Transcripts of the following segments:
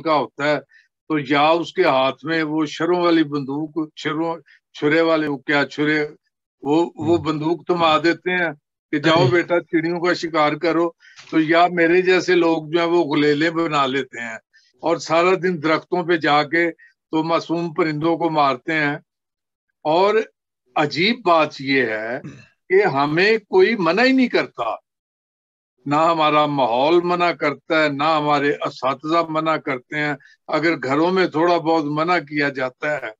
कत्ल का होता है तो या उसके हाथ में वो शरों वाली बंदूक शरों छुरे वाले वो क्या छुरे वो वो बंदूक थमा देते हैं कि जाओ बेटा चिड़ियों का शिकार करो तो या मेरे जैसे लोग जो है वो गुलेले बना लेते हैं और सारा दिन दरख्तों पे जाके तो मासूम परिंदों को मारते हैं और अजीब बात यह है कि हमें कोई मना ही नहीं करता ना हमारा माहौल मना करता है ना हमारे इस मना करते हैं अगर घरों में थोड़ा बहुत मना किया जाता है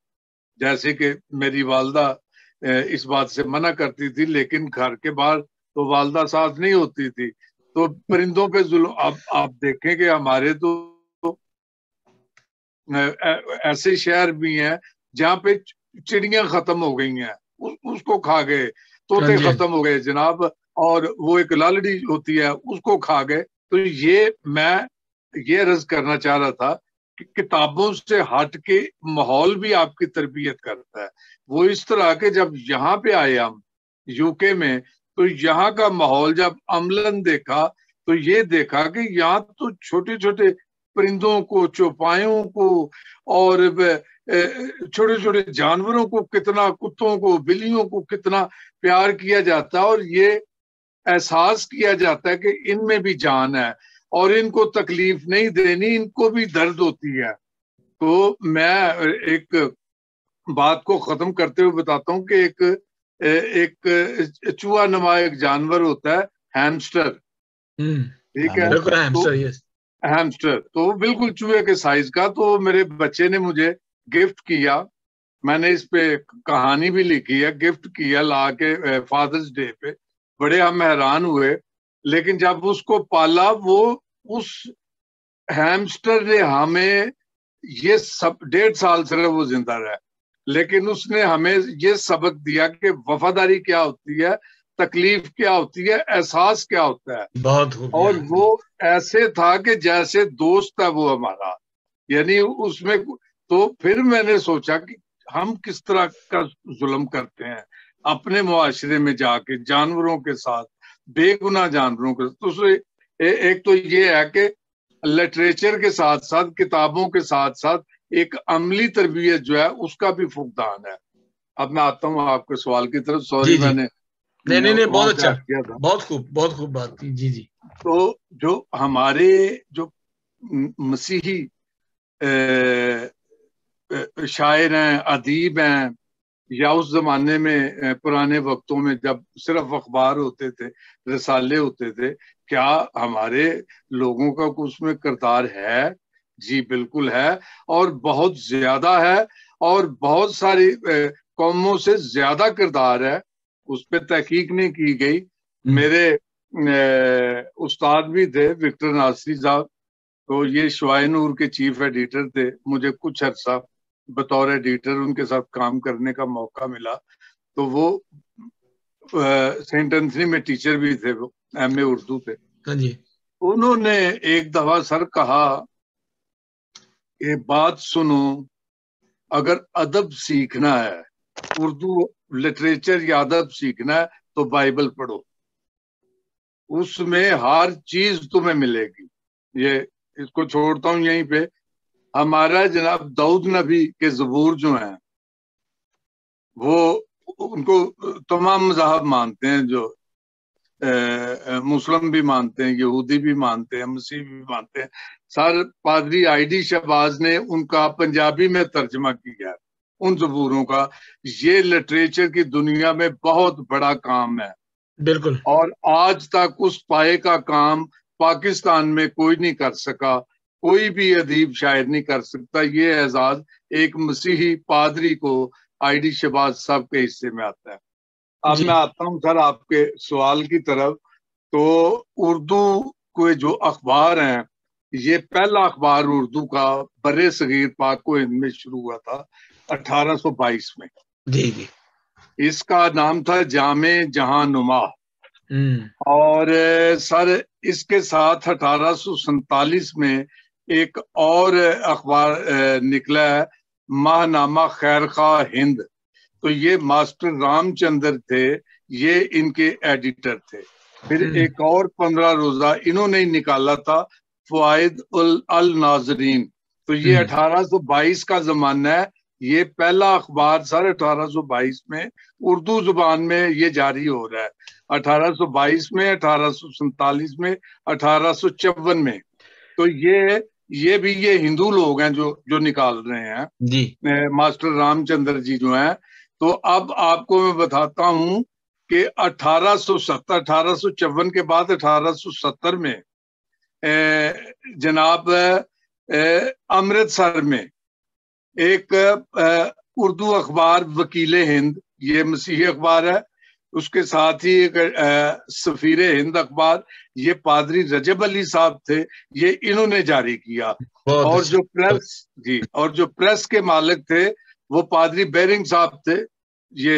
जैसे कि मेरी वालदा इस बात से मना करती थी लेकिन घर के बाहर तो वालदा साथ नहीं होती थी तो परिंदों पे जुल्म आप आप देखें कि हमारे तो ऐसे शहर भी हैं जहाँ पे चिड़िया खत्म हो गई हैं उसको खा गए तोते हाँ खत्म हो गए जनाब और वो एक लालड़ी होती है उसको खा गए तो ये मैं ये रज करना चाह रहा था कि किताबों से हट के माहौल भी आपकी तरबियत करता है वो इस तरह के जब यहाँ पे आए हम यूके में तो यहाँ का माहौल जब अमलन देखा तो ये देखा कि यहाँ तो छोटे छोटे परिंदों को चौपायों को और छोटे छोटे जानवरों को कितना कुत्तों को बिल्लियों को कितना प्यार किया जाता और ये एहसास किया जाता है कि इनमें भी जान है और इनको तकलीफ नहीं देनी इनको भी दर्द होती है तो मैं एक बात को खत्म करते हुए बताता हूँ कि एक एक चूहा नमा एक जानवर होता है हैमस्टर ठीक है हैमस्टर तो, तो बिल्कुल चूहे के साइज का तो मेरे बच्चे ने मुझे गिफ्ट किया मैंने इस पे कहानी भी लिखी है गिफ्ट किया ला के फादर्स eh, डे पे बड़े हम हैरान हुए लेकिन जब उसको पाला वो उस हैमस्टर ने हमें ये सब डेढ़ साल से वो जिंदा रहा लेकिन उसने हमें ये सबक दिया कि वफादारी क्या होती है तकलीफ क्या होती है एहसास क्या होता है बहुत और वो ऐसे था कि जैसे दोस्त है वो हमारा यानी उसमें तो फिर मैंने सोचा कि हम किस तरह का जुल्म करते हैं अपने मुआरे में जाके जानवरों के साथ बेगुना जानवरों के साथ दूसरे तो ए, एक तो ये है कि लिटरेचर के साथ साथ किताबों के साथ साथ एक अमली तरबियत जो है उसका भी फुकदान है अब मैं आता हूँ आपके सवाल की तरफ सॉरी मैंने नहीं नहीं नहीं बहुत अच्छा किया था बहुत खूब बहुत खूब बात की जी जी तो जो हमारे जो मसीही शायर हैं अदीब हैं या उस जमाने में पुराने वक्तों में जब सिर्फ अखबार होते थे रसाले होते थे क्या हमारे लोगों का उसमें किरदार है जी बिल्कुल है और बहुत ज्यादा है और बहुत सारी कौमों से ज्यादा किरदार है उस पर तहकीक नहीं की गई हम्म। मेरे उस्ताद भी थे विक्टर नासरी साहब तो ये शवाय नूर के चीफ एडिटर थे मुझे कुछ अर्सा बतौर एडिटर उनके साथ काम करने का मौका मिला तो वो सेंट एंथनी में टीचर भी थे वो एम ए उर्दू पे उन्होंने एक दफा सर कहा ये बात सुनो अगर अदब सीखना है उर्दू लिटरेचर या अदब सीखना है तो बाइबल पढ़ो उसमें हर चीज तुम्हें मिलेगी ये इसको छोड़ता हूँ यहीं पे हमारा जनाब दाऊद नबी के जबूर जो हैं वो उनको तमाम मजहब मानते हैं जो मुस्लिम भी मानते हैं यहूदी भी मानते हैं मसीह भी मानते हैं सर पादरी आईडी शहबाज ने उनका पंजाबी में तर्जमा किया है उन जबूरों का ये लिटरेचर की दुनिया में बहुत बड़ा काम है बिल्कुल और आज तक उस पाए का काम पाकिस्तान में कोई नहीं कर सका कोई भी अदीब शायर नहीं कर सकता ये एजाज एक मसीही पादरी को आईडी शबाज साहब के हिस्से में आता है अब मैं आता हूँ सर आपके सवाल की तरफ तो उर्दू के जो अखबार हैं ये पहला अखबार उर्दू का बरे सगीर पाक को में शुरू हुआ था 1822 में जी जी इसका नाम था जामे जहां नुमा हम्म। और सर इसके साथ अठारह में एक और अखबार निकला है माहनामा खैर खा हिंद तो ये मास्टर रामचंद्र थे ये इनके एडिटर थे फिर हम्म। एक और पंद्रह रोजा इन्होंने ही निकाला था फायद उल अल नाजरीन तो ये 1822 हम्म। का जमाना है ये पहला अखबार सर 1822 में उर्दू जुबान में ये जारी हो रहा है 1822 में अठारह में अठारह में तो ये ये भी ये हिंदू लोग हैं जो जो निकाल रहे हैं जी मास्टर रामचंद्र जी जो हैं तो अब आपको मैं बताता हूं कि 1870 1854 के बाद 1870 में जनाब अमृतसर में एक उर्दू अखबार वकील हिंद ये मसीही अखबार है उसके साथ ही एक सफीर हिंद अखबार ये पादरी रजब अली साहब थे ये इन्होंने जारी किया और अच्छा। जो प्रेस जी और जो प्रेस के मालिक थे वो पादरी बेरिंग साहब थे ये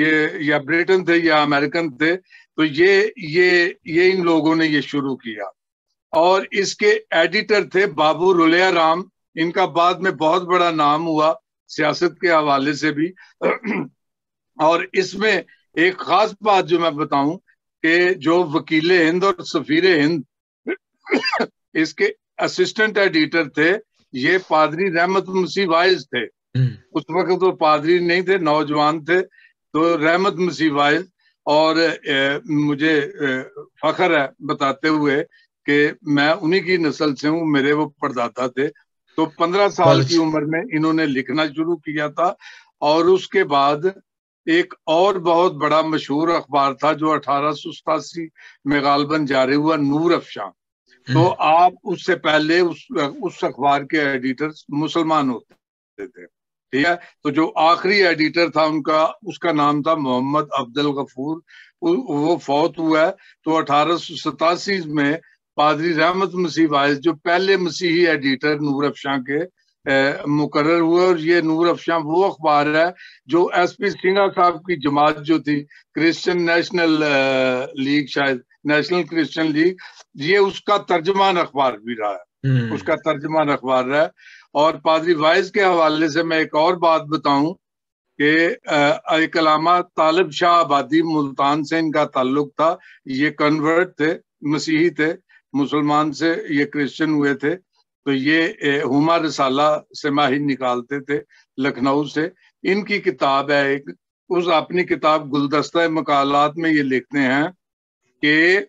ये या ब्रिटेन थे या अमेरिकन थे तो ये ये ये इन लोगों ने ये शुरू किया और इसके एडिटर थे बाबू रुलिया राम इनका बाद में बहुत बड़ा नाम हुआ सियासत के हवाले से भी और इसमें एक खास बात जो मैं बताऊं कि जो वकील हिंद और सफीर हिंद इसके असिस्टेंट एडिटर थे ये पादरी रहमत मुसीवाइज थे हम्म। उस वक्त वो तो पादरी नहीं थे नौजवान थे तो रहमत मुसीवाइज और ए, मुझे फख्र है बताते हुए कि मैं उन्हीं की नस्ल से हूँ मेरे वो पड़दाता थे तो पंद्रह साल की उम्र में इन्होंने लिखना शुरू किया था और उसके बाद एक और बहुत बड़ा मशहूर अखबार था जो अठारह सो सतासी में गालबन जारी हुआ नूर अफशा तो हम्म। आप उससे पहले उस उस अखबार के एडिटर मुसलमान होते थे ठीक है तो जो आखिरी एडिटर था उनका उसका नाम था मोहम्मद अब्दुल गफूर वो फौत हुआ है तो अठारह में पादरी रहमत मसीह वायस जो पहले मसीही एडिटर नूर अफशा के मुकर हुए और ये नूर अफशा वो अखबार है जो एस पी सिन्हा साहब की जमात जो थी क्रिश्चियन नेशनल लीग शायद नेशनल क्रिश्चियन लीग ये उसका तर्जमान अखबार भी रहा है हम्म। उसका तर्जमान अखबार रहा है और पादरी वाइज के हवाले से मैं एक और बात बताऊं कि अलामा तालब शाह आबादी मुल्तान से इनका ताल्लुक था ये कन्वर्ट थे मसीही थे मुसलमान से ये क्रिश्चियन हुए थे तो ये हुमा रसाला से माहिर निकालते थे लखनऊ से इनकी किताब है एक उस अपनी किताब गुलदस्ता मकालात में ये लिखते हैं कि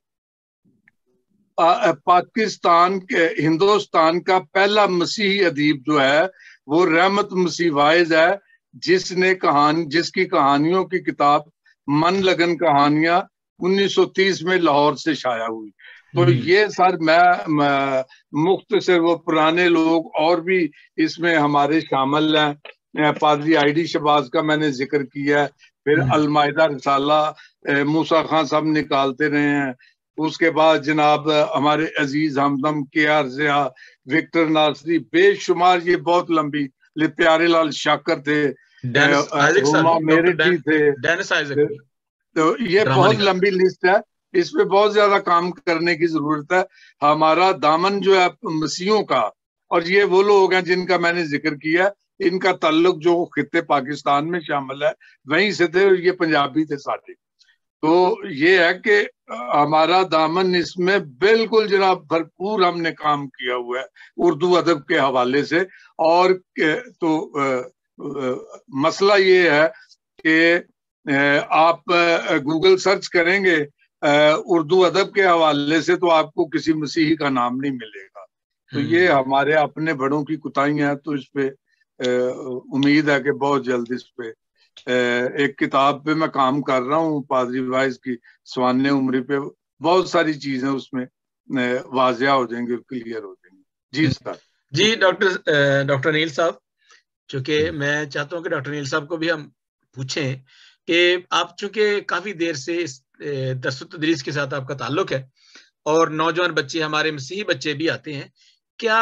पाकिस्तान के हिंदुस्तान का पहला मसीही अदीब जो है वो रहमत मसीवाइज है जिसने कहानी जिसकी कहानियों की किताब मन लगन कहानियां 1930 में लाहौर से छाया हुई तो ये सर मैं, मैं मुफ्त से वो पुराने लोग और भी इसमें हमारे शामिल हैं पादरी डी शबाज का मैंने जिक्र किया है फिर हम्म। अलमायदा रसाला मूसा खान साहब निकालते रहे हैं उसके बाद जनाब हमारे अजीज हमदम के आर जिया विक्टर नासरी बेशुमार ये बहुत लंबी प्यारे लाल शाकर थे डेनिस आइजक थे तो ये बहुत लंबी लिस्ट है इस पे बहुत ज्यादा काम करने की जरूरत है हमारा दामन जो है मसीहों का और ये वो लोग हैं जिनका मैंने जिक्र किया इनका तल्लुक जो खिते पाकिस्तान में शामिल है वहीं से थे ये पंजाबी थे साथी तो ये है कि हमारा दामन इसमें बिल्कुल जनाब भरपूर हमने काम किया हुआ है उर्दू अदब के हवाले से और तो आ, आ, मसला ये है कि आप गूगल सर्च करेंगे उर्दू अदब के हवाले से तो आपको किसी मसीही का नाम नहीं मिलेगा तो ये हम्म। हमारे अपने बड़ों की कुताइयां हैं तो इस पे उम्मीद है कि बहुत जल्द इस पे एक किताब पे मैं काम कर रहा हूँ पादरी वाइज की सवान उम्री पे बहुत सारी चीजें उसमें वाजिया हो जाएंगी और क्लियर हो जाएंगी जी हम्म। सर जी डॉक्टर डॉक्टर नील साहब चूंकि हम्म। मैं चाहता हूँ कि डॉक्टर नील साहब को भी हम पूछें कि आप चूंकि काफी देर से इस दस्त तदरीस के साथ आपका ताल्लुक है और नौजवान बच्चे हमारे मसीही बच्चे भी आते हैं क्या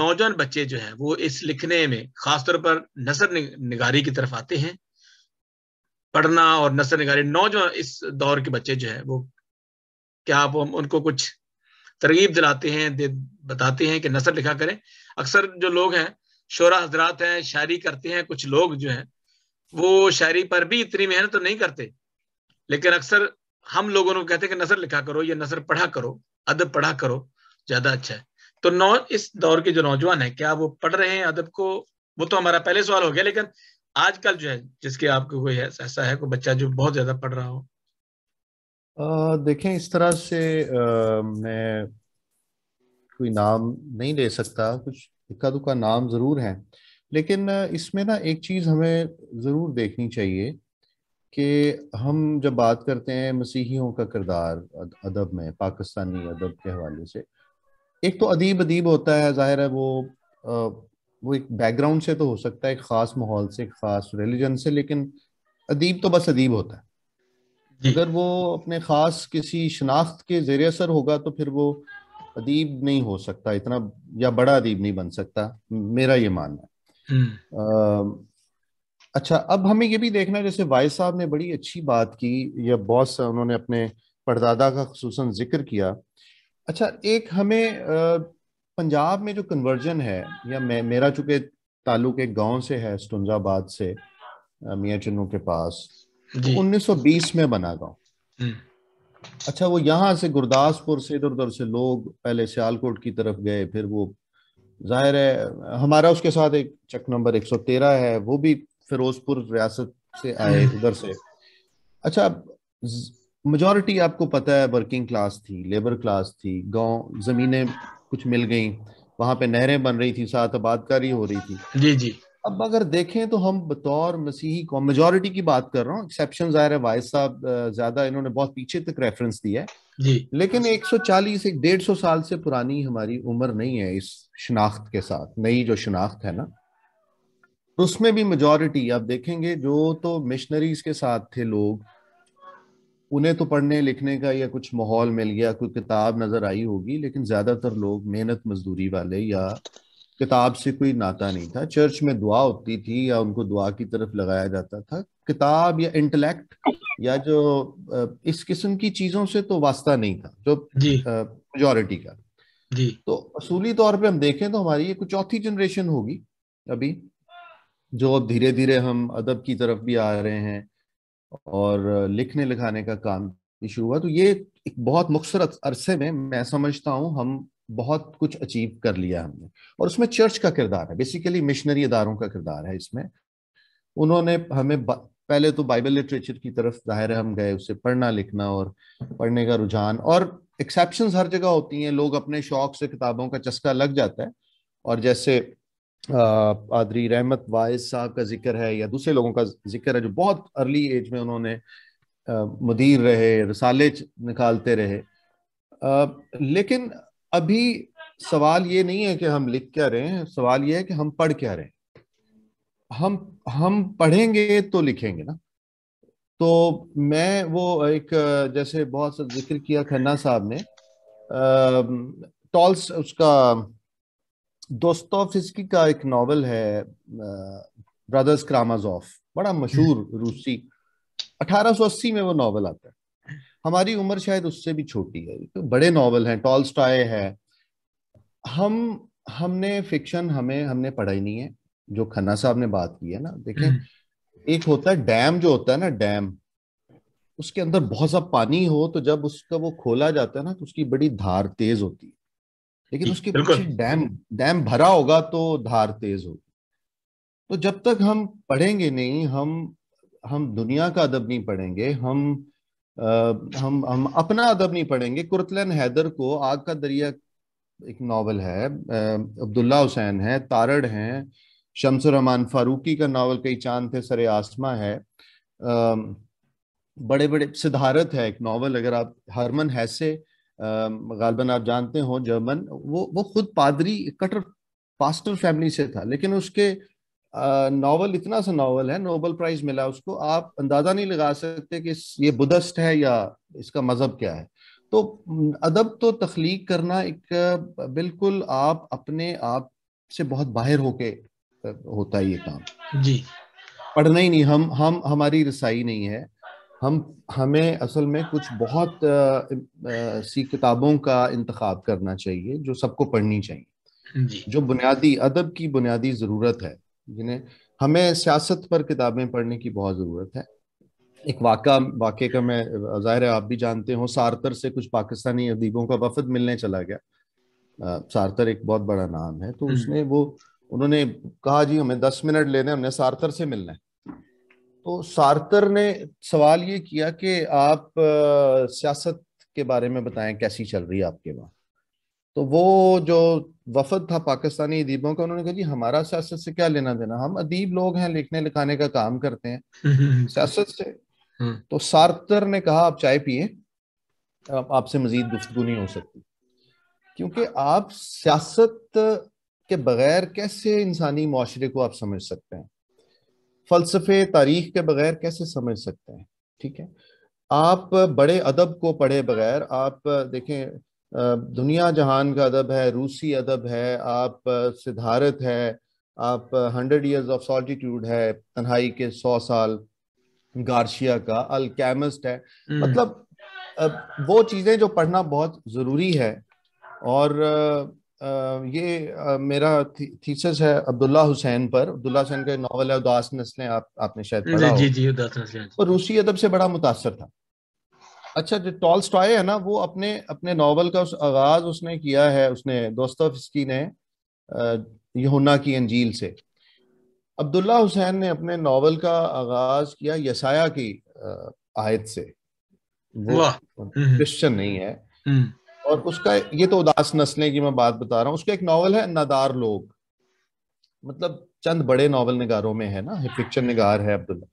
नौजवान बच्चे जो हैं वो इस लिखने में खासतौर पर नसर निगारी की तरफ आते हैं पढ़ना और नसर निगारी नौजवान इस दौर के बच्चे जो है वो क्या आप उनको कुछ तरगीब दिलाते हैं बताते हैं कि नसर लिखा करें अक्सर जो लोग हैं शोरा हजरात हैं शायरी करते हैं कुछ लोग जो हैं वो शायरी पर भी इतनी मेहनत तो नहीं करते लेकिन अक्सर हम लोगों को कहते हैं कि नसर लिखा करो या नसर पढ़ा करो अदब पढ़ा करो ज्यादा अच्छा है तो नौ इस दौर के जो नौजवान है क्या वो पढ़ रहे हैं अदब को वो तो हमारा पहले सवाल हो गया लेकिन आजकल जो है जिसके आपको कोई ऐसा है कोई बच्चा जो बहुत ज्यादा पढ़ रहा हो देखें इस तरह से आ, मैं कोई नाम नहीं ले सकता कुछ इक्का दुक्का नाम जरूर है लेकिन इसमें ना एक चीज हमें जरूर देखनी चाहिए कि हम जब बात करते हैं मसीहियों का किरदार अदब में पाकिस्तानी अदब के हवाले से एक तो अदीब अदीब होता है ज़ाहिर है वो आ, वो एक बैकग्राउंड से तो हो सकता है एक ख़ास माहौल से एक ख़ास रिलीजन से लेकिन अदीब तो बस अदीब होता है अगर वो अपने ख़ास किसी शनाख्त के जेर असर होगा तो फिर वो अदीब नहीं हो सकता इतना या बड़ा अदीब नहीं बन सकता मेरा ये मानना है हम्म। अच्छा अब हमें ये भी देखना है जैसे वाई साहब ने बड़ी अच्छी बात की या बॉस उन्होंने अपने परदादा का खूस जिक्र किया अच्छा एक हमें पंजाब में जो कन्वर्जन है या मैं मेरा चूंकि ताल्लुक एक गांव से है स्टुंजाबाद से मियाँ चन्नू के पास तो 1920 में बना गांव हम्म। अच्छा वो यहाँ से गुरदासपुर से इधर उधर से लोग पहले सियालकोट की तरफ गए फिर वो जाहिर है हमारा उसके साथ एक चक नंबर 113 है वो भी फिरोजपुर रियासत से आए हम्म। उधर से अच्छा मजॉरिटी आपको पता है वर्किंग क्लास थी लेबर क्लास थी गांव जमीनें कुछ मिल गई वहां पे नहरें बन रही थी साथ आबादकारी हो रही थी जी जी अब अगर देखें तो हम बतौर मसीही को मेजोरिटी की बात कर रहा हूँ एक्सेप्शन जाहिर है वाइस साहब ज्यादा इन्होंने बहुत पीछे तक रेफरेंस दिया है जी लेकिन 140 एक डेढ़ सौ साल से पुरानी हमारी उम्र नहीं है इस शनाख्त के साथ नई जो शनाख्त है ना उसमें भी मेजोरिटी आप देखेंगे जो तो मिशनरीज के साथ थे लोग उन्हें तो पढ़ने लिखने का या कुछ माहौल मिल गया कोई किताब नजर आई होगी लेकिन ज्यादातर लोग मेहनत मजदूरी वाले या किताब से कोई नाता नहीं था चर्च में दुआ होती थी या उनको दुआ की तरफ लगाया जाता था किताब या इंटेलेक्ट या जो इस किस्म की चीजों से तो वास्ता नहीं था जो मेजोरिटी का जी तो असूली तौर पे हम देखें तो हमारी ये कुछ चौथी जनरेशन होगी अभी जो अब धीरे धीरे हम अदब की तरफ भी आ रहे हैं और लिखने लिखाने का काम भी शुरू हुआ तो ये एक बहुत मुख्तर अरसे में मैं समझता हूँ हम बहुत कुछ अचीव कर लिया हमने और उसमें चर्च का किरदार है बेसिकली मिशनरी इदारों का किरदार है इसमें उन्होंने हमें पहले तो बाइबल लिटरेचर की तरफ जाहिर हम गए उसे पढ़ना लिखना और पढ़ने का रुझान और एक्सेप्शन हर जगह होती हैं लोग अपने शौक से किताबों का चस्का लग जाता है और जैसे आदरी रहमत वायस साहब का जिक्र है या दूसरे लोगों का जिक्र है जो बहुत अर्ली एज में उन्होंने मुदीर रहे रसाले निकालते रहे आ, लेकिन अभी सवाल ये नहीं है कि हम लिख क्या रहे हैं सवाल ये है कि हम पढ़ क्या रहे हैं हम हम पढ़ेंगे तो लिखेंगे ना तो मैं वो एक जैसे बहुत सा जिक्र किया खन्ना साहब ने टॉल्स उसका दोस्तोफिस्की का एक नावल है ब्रदर्स क्रामाजोफ बड़ा मशहूर रूसी 1880 में वो नावल आता है हमारी उम्र शायद उससे भी छोटी है तो बड़े नावल हैं स्टाए है हम हमने फिक्शन हमें हमने पढ़ा ही नहीं है जो खन्ना साहब ने बात की है ना देखें हम्म। एक होता है डैम जो होता है ना डैम उसके अंदर बहुत सा पानी हो तो जब उसका वो खोला जाता है ना तो उसकी बड़ी धार तेज होती है लेकिन उसके पीछे डैम डैम भरा होगा तो धार तेज होगी तो जब तक हम पढ़ेंगे नहीं हम हम दुनिया का अदब नहीं पढ़ेंगे हम आ, हम हम अपना अदब नहीं पढ़ेंगे कुरतलन हैदर को आग का दरिया एक नावल है अब्दुल्ला हुसैन है तारड़ हैं शमसुररहमान फारूकी का नावल कई चांद थे सरे आसमा है आ, बड़े बड़े सिद्धारत है एक नावल अगर आप हरमन हैसे गालबन आप जानते हो जर्मन वो वो खुद पादरी कटर पास्टर फैमिली से था लेकिन उसके नावल इतना सा नावल है नोबल प्राइज मिला उसको आप अंदाजा नहीं लगा सकते कि ये बुद्धस्ट है या इसका मजहब क्या है तो अदब तो तख्लीक करना एक बिल्कुल आप अपने आप से बहुत बाहर होके होता है ये काम जी पढ़ना ही नहीं हम हम हमारी रसाई नहीं है हम हमें असल में कुछ बहुत आ, आ, सी किताबों का इंतखब करना चाहिए जो सबको पढ़नी चाहिए जो बुनियादी अदब की बुनियादी ज़रूरत है जिन्हें हमें सियासत पर किताबें पढ़ने की बहुत ज़रूरत है एक वाक वाक़े का मैं ज़ाहिर है आप भी जानते हो सारतर से कुछ पाकिस्तानी अदीबों का वफद मिलने चला गया आ, सारतर एक बहुत बड़ा नाम है तो हम्म। उसने वो उन्होंने कहा जी हमें दस मिनट लेने हमने सारतर से मिलना है तो सार्तर ने सवाल ये किया कि आप सियासत के बारे में बताएं कैसी चल रही है आपके वहां तो वो जो वफद था पाकिस्तानी अदीबों का उन्होंने कहा जी हमारा सियासत से क्या लेना देना हम अदीब लोग हैं लिखने लिखाने का काम करते हैं सियासत से हाँ। तो सार्तर ने कहा आप चाय पिए आपसे मजीद गुफ्तु नहीं हो सकती क्योंकि आप सियासत के बगैर कैसे इंसानी माशरे को आप समझ सकते हैं फलसफे तारीख के बगैर कैसे समझ सकते हैं ठीक है आप बड़े अदब को पढ़े बगैर आप देखें दुनिया जहान का अदब है रूसी अदब है आप सिद्धारत है आप हंड्रेड ईयर्स ऑफ सॉल्टीट्यूड है तन्हाई के सौ साल गार्शिया का अलकैमिस्ट है हम्म। मतलब वो चीज़ें जो पढ़ना बहुत ज़रूरी है और ये मेरा थीसिस है अब्दुल्ला हुसैन पर अब्दुल्ला हुसैन का नावल है उदास नस्लें आप आपने शायद पढ़ा जी जी उदास नस्लें और रूसी अदब से बड़ा मुतासर था अच्छा जो टॉल स्टॉय है ना वो अपने अपने नावल का उस आगाज उसने किया है उसने दोस्तोफिस्की ने यहुना की अंजील से अब्दुल्ला हुसैन ने अपने नावल का आगाज किया यसाया की आयत से वो क्रिश्चन हम्म, हम्म। नहीं है हम्म। और उसका ये तो उदास नस्ले की मैं बात बता रहा हूँ उसका एक नावल है नदार लोग मतलब चंद बड़े नावल निगारों में है ना पिक्चर निगार है अब्दुल्ला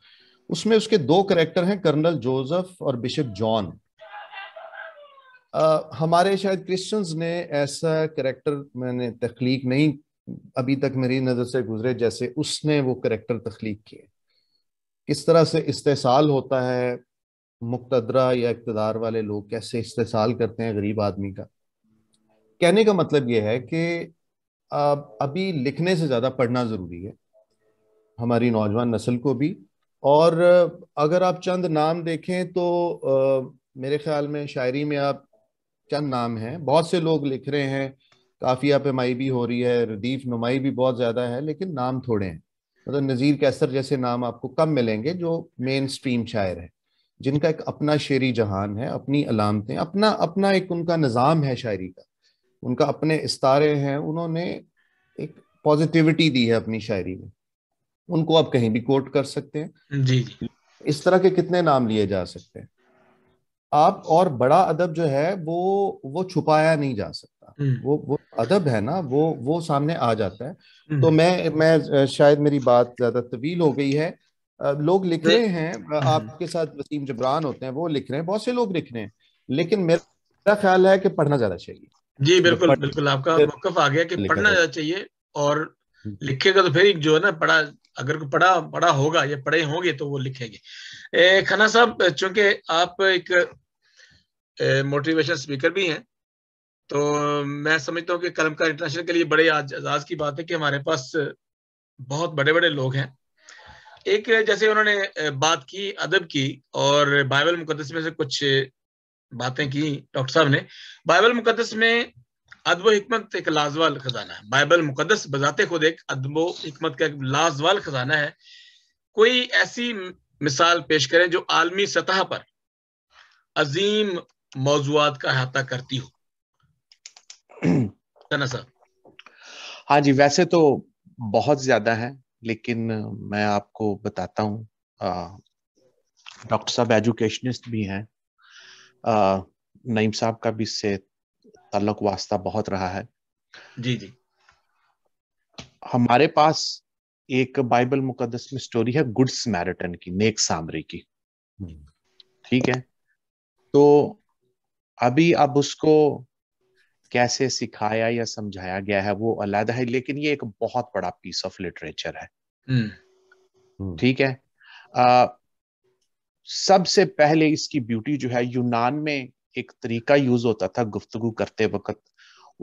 उसमें उसके दो करेक्टर हैं कर्नल जोसेफ और बिशप जॉन हमारे शायद क्रिश्चियंस ने ऐसा करेक्टर मैंने तख्लीक नहीं अभी तक मेरी नज़र से गुजरे जैसे उसने वो करेक्टर तख्लीक किए किस तरह से इस्तेसाल होता है मुक्तदरा या इकतदार वाले लोग कैसे इस्तेसाल करते हैं गरीब आदमी का कहने का मतलब यह है कि अभी लिखने से ज़्यादा पढ़ना ज़रूरी है हमारी नौजवान नस्ल को भी और अगर आप चंद नाम देखें तो आ, मेरे ख्याल में शायरी में आप चंद नाम हैं बहुत से लोग लिख रहे हैं काफ़ी पैमाई भी हो रही है रदीफ नुमाई भी बहुत ज़्यादा है लेकिन नाम थोड़े हैं मतलब नज़ीर कैसर जैसे नाम आपको कम मिलेंगे जो मेन स्ट्रीम शायर है जिनका एक अपना शेरी जहान है अपनी अलामतें अपना अपना एक उनका निज़ाम है शायरी का उनका अपने इस्तारे हैं उन्होंने एक पॉजिटिविटी दी है अपनी शायरी में उनको आप कहीं भी कोट कर सकते हैं जी इस तरह के कितने नाम लिए जा सकते हैं आप और बड़ा अदब जो है वो वो छुपाया नहीं जा सकता हम्म। वो वो अदब है ना वो वो सामने आ जाता है हम्म। तो मैं मैं शायद मेरी बात ज्यादा तवील हो गई है लोग लिख रहे हैं हम्म। आपके साथ वसीम जबरान होते हैं वो लिख रहे हैं बहुत से लोग लिख रहे हैं लेकिन मेरा ख्याल है कि पढ़ना ज्यादा चाहिए जी बिल्कुल बिल्कुल आपका मौकफ आ गया कि पढ़ना ज्यादा चाहिए और हम्म। लिखेगा तो फिर जो है ना पढ़ा अगर पढ़ा पढ़ा होगा या पढ़े होंगे तो वो लिखेंगे खाना साहब चूंकि आप एक मोटिवेशन स्पीकर भी हैं तो मैं समझता हूँ कि कलमकार इंटरनेशनल के लिए बड़े आज आजाज की बात है कि हमारे पास बहुत बड़े बड़े लोग हैं एक जैसे उन्होंने बात की अदब की और बाइबल मुकदस में से कुछ बातें की डॉक्टर साहब ने बाइबल मुकदस में अदबो हमत एक लाजवाल खजाना है बाइबल मुकदस बजाते खुद एक अदब हमत का एक लाजवाल खजाना है कोई ऐसी मिसाल पेश करें जो आलमी सतह पर अजीम मौजूद का अहाता करती हो साहब हाँ जी वैसे तो बहुत ज्यादा है लेकिन मैं आपको बताता हूँ डॉक्टर साहब एजुकेशनिस्ट भी हैं नईम साहब का भी इससे तल्लक वास्ता बहुत रहा है जी जी हमारे पास एक बाइबल मुकदस में स्टोरी है गुड स्मैरिटन की नेक सामरी की हम्म। ठीक है तो अभी अब उसको कैसे सिखाया या समझाया गया है वो अलग है लेकिन ये एक बहुत बड़ा पीस ऑफ लिटरेचर है हम्म। हम्म। ठीक है आ, सबसे पहले इसकी ब्यूटी जो है यूनान में एक तरीका यूज होता था गुफ्तगु करते वक्त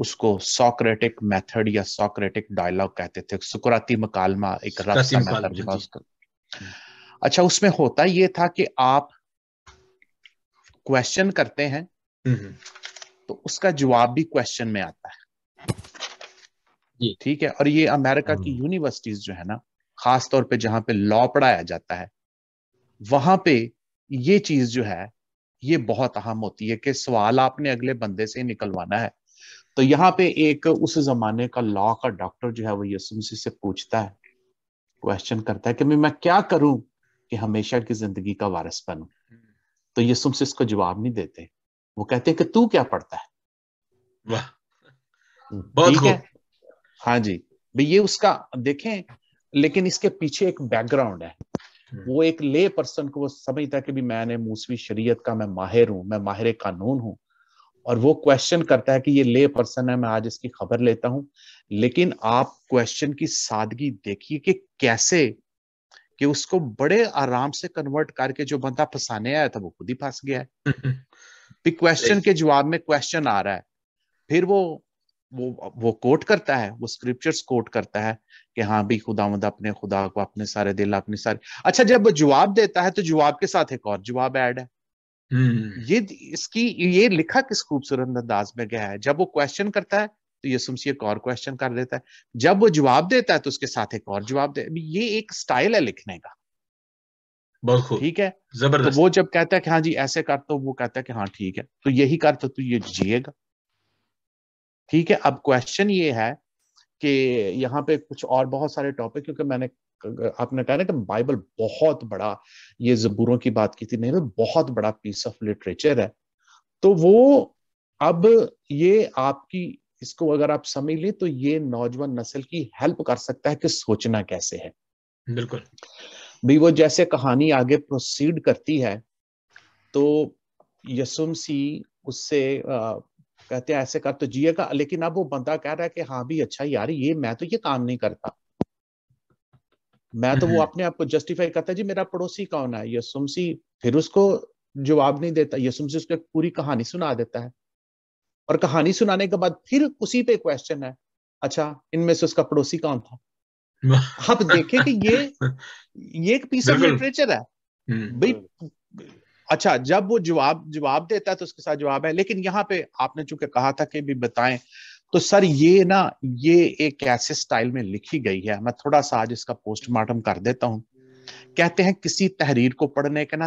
उसको सोक्रेटिक मेथड या सोक्रेटिक डायलॉग कहते थे सुकुराती मकालमा एक अच्छा उसमें होता ये था कि आप क्वेश्चन करते हैं हम्म, तो उसका जवाब भी क्वेश्चन में आता है ठीक है और ये अमेरिका की यूनिवर्सिटीज जो है ना खास तौर पे जहां पे लॉ पढ़ाया जाता है वहां पे ये चीज जो है ये बहुत अहम होती है कि सवाल आपने अगले बंदे से निकलवाना है तो यहाँ पे एक उस जमाने का लॉ का डॉक्टर जो है वो यसुमसी से पूछता है क्वेश्चन करता है कि मैं क्या करूं कि हमेशा की जिंदगी का वारस बनू तो यसुमसी इसको जवाब नहीं देते वो कहते हैं कि तू क्या पढ़ता है वाह बहुत है हाँ जी भाई ये उसका देखें लेकिन इसके पीछे एक बैकग्राउंड है हम्म। वो एक ले पर्सन को समझता है कि भी मैंने मूसवी शरीयत का मैं माहिर हूं मैं माहिर कानून हूं और वो क्वेश्चन करता है कि ये ले पर्सन है मैं आज इसकी खबर लेता हूं लेकिन आप क्वेश्चन की सादगी देखिए कि कैसे कि उसको बड़े आराम से कन्वर्ट करके जो बंदा फंसाने आया था वो खुद ही फंस गया है क्वेश्चन हम्म। के जवाब में क्वेश्चन आ रहा है फिर वो वो वो कोट करता है वो स्क्रिप्चर्स कोट करता है कि हाँ भी खुदा मद अपने खुदा को अपने सारे दिल अपने सारे अच्छा जब वो जवाब देता है तो जवाब के साथ एक और जवाब ऐड है हम्म। ये इसकी ये लिखा किस खूबसूरत अंदाज में गया है जब वो क्वेश्चन करता है तो ये सुमसी एक और क्वेश्चन कर देता है जब वो जवाब देता है तो उसके साथ एक और जवाब दे ये एक स्टाइल है लिखने का बहुत ठीक है तो जबरदस्त तो वो जब कहता है कि हाँ जी ऐसे कर तो वो कहता है कि हाँ ठीक है तो यही कर तो तू ये जिएगा ठीक है अब क्वेश्चन ये है कि यहाँ पे कुछ और बहुत सारे टॉपिक क्योंकि मैंने आपने कहा ना कि बाइबल बहुत बड़ा ये जबूरों की बात की थी नहीं बहुत बड़ा पीस ऑफ लिटरेचर है तो वो अब ये आपकी इसको अगर आप समझ ली तो ये नौजवान नस्ल की हेल्प कर सकता है कि सोचना कैसे है बिल्कुल भी वो जैसे कहानी आगे प्रोसीड करती है तो यसुम सी उससे कहते हैं ऐसे कर तो जिएगा लेकिन अब वो बंदा कह रहा है कि हाँ भी अच्छा यार ये मैं तो ये काम नहीं करता मैं तो वो हम्म। अपने आप को जस्टिफाई करता है जी मेरा पड़ोसी कौन है यसुमसी फिर उसको जवाब नहीं देता यसुमसी उसको पूरी कहानी सुना देता है और कहानी सुनाने के बाद फिर उसी पे क्वेश्चन है अच्छा इनमें से उसका पड़ोसी कौन था आप देखें कि ये ये एक पीस ऑफ लिटरेचर है हम्म। भाई अच्छा जब वो जवाब जवाब देता है तो उसके साथ जवाब है लेकिन यहाँ पे आपने चूंकि कहा था कि भी बताएं तो सर ये ना ये एक ऐसे स्टाइल में लिखी गई है मैं थोड़ा सा आज इसका पोस्टमार्टम कर देता हूं कहते हैं किसी तहरीर को पढ़ने के ना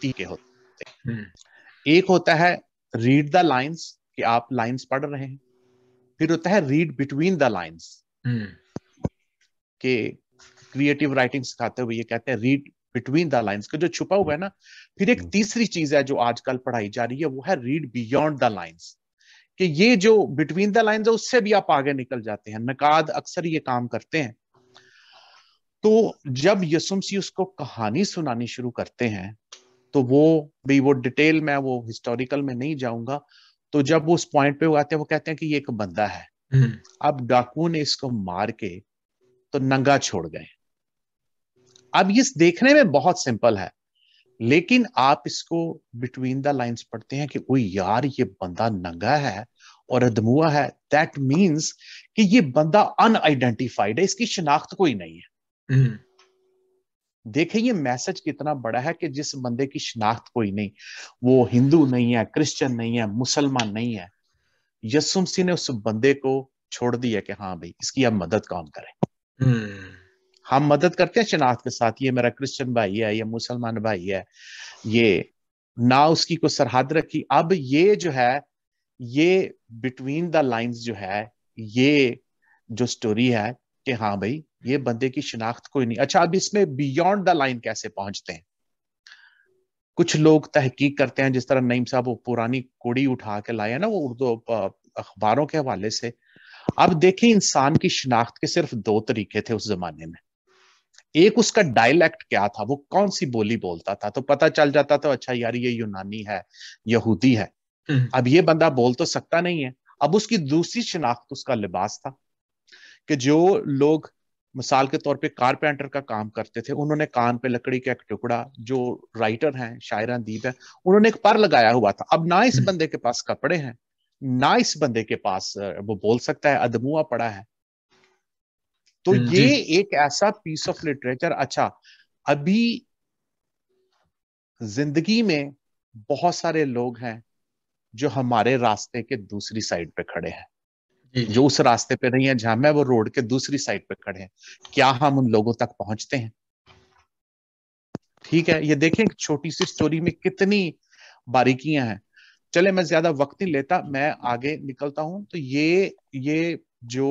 तीके होते हैं हम्म। एक होता है रीड द लाइंस कि आप लाइंस पढ़ रहे हैं फिर होता है रीड बिटवीन द लाइंस के क्रिएटिव राइटिंग सिखाते हुए ये कहते हैं रीड बिटवीन द लाइन्स का जो छुपा हुआ है ना फिर एक हम्म। तीसरी चीज है जो आजकल पढ़ाई जा रही है वो है रीड बियॉन्ड द लाइन्स कि ये जो बिटवीन द लाइन्स है उससे भी आप आगे निकल जाते हैं नकाद अक्सर ये काम करते हैं तो जब यसुमसी उसको कहानी सुनानी शुरू करते हैं तो वो भी वो डिटेल में वो हिस्टोरिकल में नहीं जाऊंगा तो जब वो उस पॉइंट पे वो आते हैं वो कहते हैं कि ये एक बंदा है हम्म। अब डाकू ने इसको मार के तो नंगा छोड़ गए अब ये देखने में बहुत सिंपल है लेकिन आप इसको बिटवीन द लाइंस पढ़ते हैं कि वो यार ये बंदा नंगा है और अदमुआ है दैट मींस कि ये बंदा अनआइडेंटिफाइड है इसकी शिनाख्त कोई नहीं है देखे हम्म। देखें ये मैसेज कितना बड़ा है कि जिस बंदे की शिनाख्त कोई नहीं वो हिंदू नहीं है क्रिश्चियन नहीं है मुसलमान नहीं है यसुमसी ने उस बंदे को छोड़ दिया कि हाँ भाई इसकी अब मदद कौन करे hmm. हम मदद करते हैं शनाख्त के साथ ये मेरा क्रिश्चियन भाई है ये मुसलमान भाई है ये ना उसकी कोई सरहद रखी अब ये जो है ये बिटवीन द लाइंस जो है ये जो स्टोरी है कि हाँ भाई ये बंदे की शिनाख्त कोई नहीं अच्छा अब इसमें बियॉन्ड द लाइन कैसे पहुंचते हैं कुछ लोग तहकीक करते हैं जिस तरह नईम साहब वो पुरानी कोड़ी उठा के लाए ना वो उर्दू अखबारों के हवाले से अब देखें इंसान की शिनाख्त के सिर्फ दो तरीके थे उस जमाने में एक उसका डायलेक्ट क्या था वो कौन सी बोली बोलता था तो पता चल जाता था अच्छा यार ये यूनानी है यहूदी है हम्म। अब ये बंदा बोल तो सकता नहीं है अब उसकी दूसरी शनाख्त उसका लिबास था कि जो लोग मिसाल के तौर पे कारपेंटर का काम करते थे उन्होंने कान पे लकड़ी का एक टुकड़ा जो राइटर हैं शायरा दीप है उन्होंने एक पर लगाया हुआ था अब ना इस हम्म। बंदे के पास कपड़े हैं ना इस बंदे के पास वो बोल सकता है अदमुआ पड़ा है तो ये एक ऐसा पीस ऑफ लिटरेचर अच्छा अभी जिंदगी में बहुत सारे लोग हैं जो हमारे रास्ते के दूसरी साइड पे खड़े हैं जो उस रास्ते पे नहीं है जहां मैं वो रोड के दूसरी साइड पे खड़े हैं क्या हम उन लोगों तक पहुंचते हैं ठीक है ये देखें छोटी सी स्टोरी में कितनी बारीकियां हैं चले मैं ज्यादा वक्त नहीं लेता मैं आगे निकलता हूं तो ये ये जो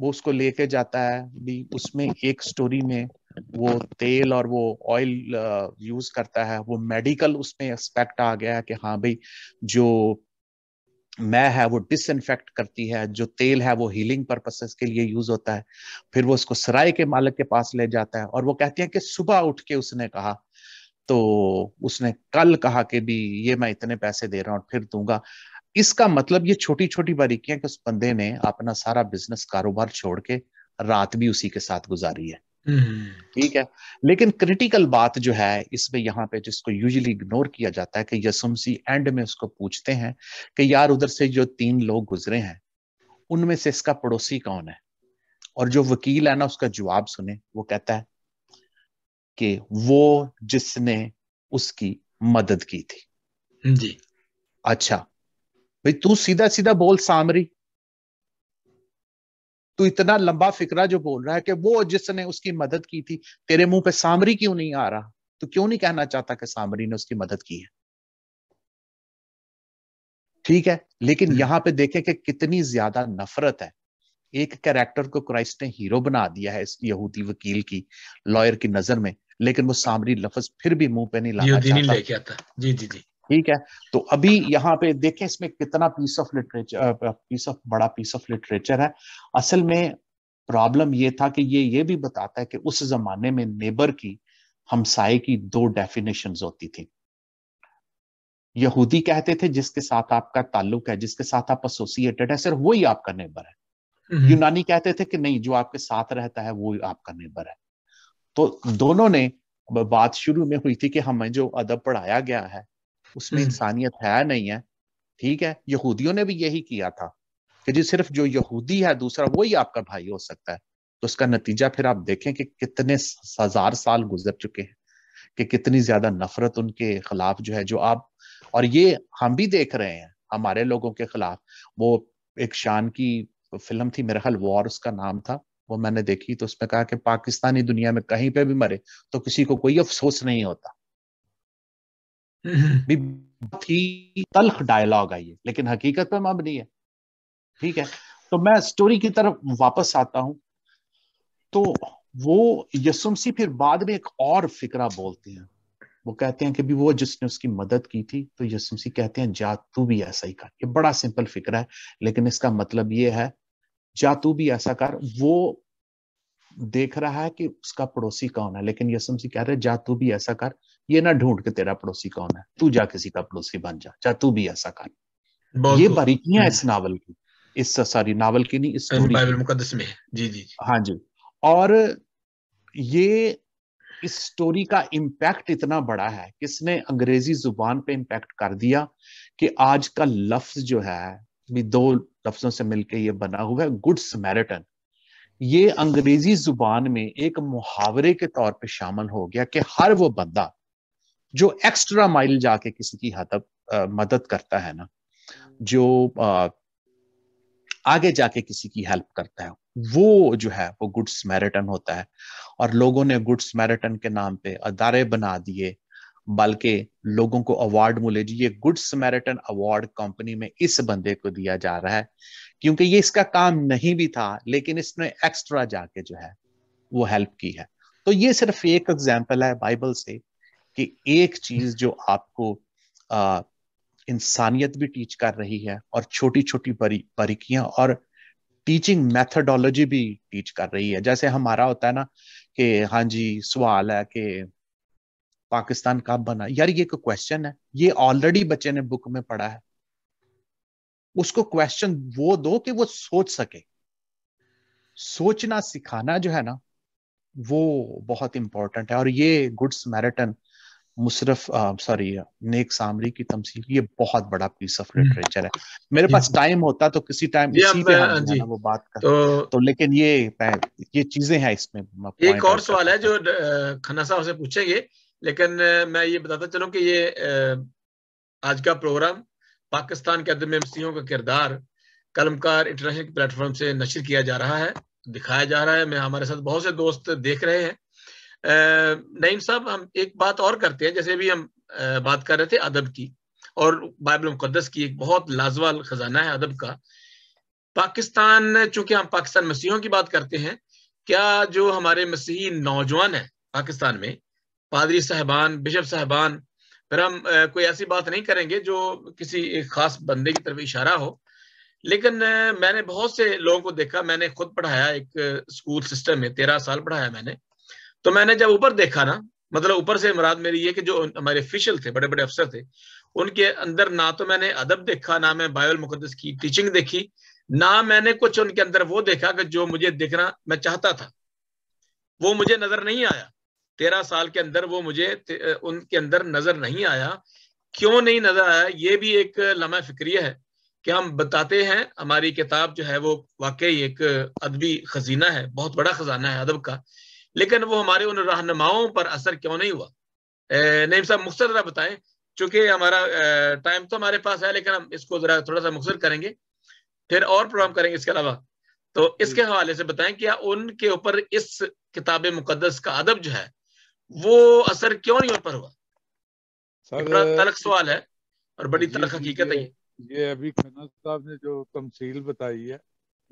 वो उसको लेके जाता है भी उसमें एक स्टोरी में वो तेल और वो ऑयल यूज uh, करता है वो मेडिकल उसमें एस्पेक्ट आ गया है कि हाँ भाई जो मैं है वो डिस करती है जो तेल है वो हीलिंग पर्पसेस के लिए यूज होता है फिर वो उसको सराय के मालिक के पास ले जाता है और वो कहती है कि सुबह उठ के उसने कहा तो उसने कल कहा कि भी ये मैं इतने पैसे दे रहा और फिर दूंगा इसका मतलब ये छोटी छोटी बारीकियां कि उस बंदे ने अपना सारा बिजनेस कारोबार छोड़ के रात भी उसी के साथ गुजारी है हम्म। ठीक है लेकिन क्रिटिकल बात जो है इसमें यहाँ पे जिसको यूजली इग्नोर किया जाता है कि यसुमसी एंड में उसको पूछते हैं कि यार उधर से जो तीन लोग गुजरे हैं उनमें से इसका पड़ोसी कौन है और जो वकील है ना उसका जवाब सुने वो कहता है कि वो जिसने उसकी मदद की थी जी अच्छा भाई तू सीधा सीधा बोल सामरी तू इतना लंबा फिक्रा जो बोल रहा है कि वो जिसने उसकी मदद की थी तेरे मुंह पे सामरी क्यों नहीं आ रहा तो क्यों नहीं कहना चाहता कि सामरी ने उसकी मदद की है ठीक है लेकिन हम्म। यहां पे देखें कि कितनी ज्यादा नफरत है एक कैरेक्टर को क्राइस्ट ने हीरो बना दिया है इस यहूदी वकील की लॉयर की नजर में लेकिन वो सामरी लफज फिर भी मुंह पे नहीं लाना चाहता नहीं जी जी जी ठीक है तो अभी यहाँ पे देखें इसमें कितना piece of literature piece of बड़ा पीस ऑफ लिटरेचर है असल में प्रॉब्लम ये था कि ये ये भी बताता है कि उस जमाने में नेबर की हमसाए की दो डेफिनेशन होती थी यहूदी कहते थे जिसके साथ आपका ताल्लुक है जिसके साथ आप एसोसिएटेड है सिर्फ वही आपका नेबर है हम्म। यूनानी कहते थे कि नहीं जो आपके साथ रहता है वो आपका नेबर है तो दोनों ने बात शुरू में हुई थी कि हमें जो अदब पढ़ाया गया है उसमें हम्म। इंसानियत है नहीं है ठीक है यहूदियों ने भी यही किया था कि जी सिर्फ जो यहूदी है दूसरा वही आपका भाई हो सकता है तो उसका नतीजा फिर आप देखें कि कितने हजार साल गुजर चुके हैं कि कितनी ज्यादा नफरत उनके खिलाफ जो है जो आप और ये हम भी देख रहे हैं हमारे लोगों के खिलाफ वो एक शान की फिल्म थी मेरे ख्याल वॉर उसका नाम था वो मैंने देखी तो उसमें कहा कि पाकिस्तानी दुनिया में कहीं पे भी मरे तो किसी को कोई अफसोस नहीं होता भी ही तलख डायलॉग आई है लेकिन हकीकत में मबनी है ठीक है तो मैं स्टोरी की तरफ वापस आता हूं तो वो यसुमसी फिर बाद में एक और फिक्रा बोलते हैं वो कहते हैं कि भी वो जिसने उसकी मदद की थी तो यसुमसी कहते हैं जा तू भी ऐसा ही कर ये बड़ा सिंपल फिक्र है लेकिन इसका मतलब ये है जा तू भी ऐसा कर वो देख रहा है कि उसका पड़ोसी कौन है लेकिन यसुमसी कह रहे जा तू भी ऐसा कर ये ना ढूंढ के तेरा पड़ोसी कौन है तू जा किसी का पड़ोसी बन जा चाहे तू भी ऐसा कर ये बारीकियां हम्म। इस नावल की इस सारी नावल की नहीं इस बाइबल मुकदस में जी जी हाँ जी और ये इस स्टोरी का इम्पैक्ट इतना बड़ा है किसने अंग्रेजी जुबान पे इम्पैक्ट कर दिया कि आज का लफ्ज जो है भी दो लफ्जों से मिलके ये बना हुआ है गुड समेरिटन ये अंग्रेजी जुबान में एक मुहावरे के तौर पे शामिल हो गया कि हर वो बंदा जो एक्स्ट्रा माइल जाके किसी की हद मदद करता है ना जो आ, आगे जाके किसी की हेल्प करता है वो जो है वो गुड स्मैरिटन होता है और लोगों ने गुड स्मैरिटन के नाम पे अदारे बना दिए बल्कि लोगों को अवार्ड मिले जी ये गुड स्मैरिटन अवार्ड कंपनी में इस बंदे को दिया जा रहा है क्योंकि ये इसका काम नहीं भी था लेकिन इसने एक्स्ट्रा जाके जो है वो हेल्प की है तो ये सिर्फ एक एग्जाम्पल है बाइबल से कि एक चीज जो आपको इंसानियत भी टीच कर रही है और छोटी छोटी बारीकियां और टीचिंग मेथडोलॉजी भी टीच कर रही है जैसे हमारा होता है ना कि हाँ जी सवाल है कि पाकिस्तान कब बना यार ये एक क्वेश्चन है ये ऑलरेडी बच्चे ने बुक में पढ़ा है उसको क्वेश्चन वो दो कि वो सोच सके सोचना सिखाना जो है ना वो बहुत इंपॉर्टेंट है और ये गुड्स मैरिटन मुशरफ सॉरी नेक सामरी की तमसील ये बहुत बड़ा पीस ऑफ लिटरेचर है मेरे पास टाइम होता तो किसी टाइम इसी पे वो बात कर तो, तो लेकिन ये ये चीजें हैं इसमें एक और सवाल है जो खन्ना साहब से पूछेंगे लेकिन मैं ये बताता चलूं कि ये आज का प्रोग्राम पाकिस्तान के अदम एमसीओं का किरदार कलमकार इंटरनेशनल प्लेटफॉर्म से नशर किया जा रहा है दिखाया जा रहा है मैं हमारे साथ बहुत से दोस्त देख रहे हैं नईम साहब हम एक बात और करते हैं जैसे अभी हम बात कर रहे थे अदब की और बाइबल मुकदस की एक बहुत लाजवाल खजाना है अदब का पाकिस्तान चूंकि हम पाकिस्तान मसीहों की बात करते हैं क्या जो हमारे मसीही नौजवान हैं पाकिस्तान में पादरी साहबान बिशप साहबान फिर हम कोई ऐसी बात नहीं करेंगे जो किसी एक खास बंदे की तरफ इशारा हो लेकिन मैंने बहुत से लोगों को देखा मैंने खुद पढ़ाया एक स्कूल सिस्टम में तेरह साल पढ़ाया मैंने तो मैंने जब ऊपर देखा ना मतलब ऊपर से मुराद मेरी ये कि जो हमारे ऑफिशियल थे बड़े बड़े अफसर थे उनके अंदर ना तो मैंने अदब देखा ना मैं बाइबल मुकदस की टीचिंग देखी ना मैंने कुछ उनके अंदर वो देखा कि जो मुझे देखना मैं चाहता था वो मुझे नजर नहीं आया तेरह साल के अंदर वो मुझे उनके अंदर नजर नहीं आया क्यों नहीं नजर आया ये भी एक लम्हा फिक्रिय है कि हम बताते हैं हमारी किताब जो है वो वाकई एक अदबी खजीना है बहुत बड़ा खजाना है अदब का लेकिन वो हमारे उन रहनुमाओं पर असर क्यों नहीं हुआ नईम साहब मुख्तर जरा बताएं चूंकि हमारा टाइम तो हमारे पास है लेकिन हम इसको जरा थोड़ा सा मुख्तर करेंगे फिर और प्रोग्राम करेंगे इसके अलावा तो इसके हवाले से बताएं क्या उनके ऊपर इस किताब मुकदस का अदब जो है वो असर क्यों नहीं ऊपर हुआ बड़ा तलक सवाल है और बड़ी तलख हकीकत है ये अभी खन्ना साहब ने जो तमसील बताई है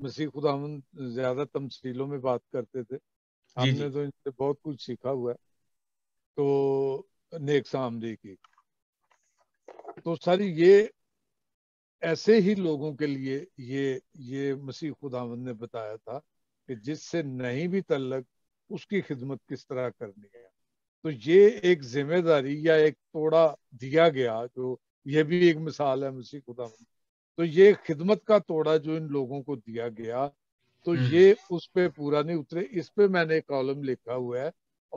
मसीह खुदा ज्यादा तमसीलों में बात करते थे हमने तो इनसे बहुत कुछ सीखा हुआ है तो नेक आमदी की तो सर ये ऐसे ही लोगों के लिए ये ये मसीह खुदावंद ने बताया था कि जिससे नहीं भी तल्लक उसकी खिदमत किस तरह करनी है तो ये एक जिम्मेदारी या एक तोड़ा दिया गया जो ये भी एक मिसाल है मसीह खुदावंद तो ये खिदमत का तोड़ा जो इन लोगों को दिया गया तो हम्म। ये उस पर पूरा नहीं उतरे इस पे मैंने कॉलम लिखा हुआ है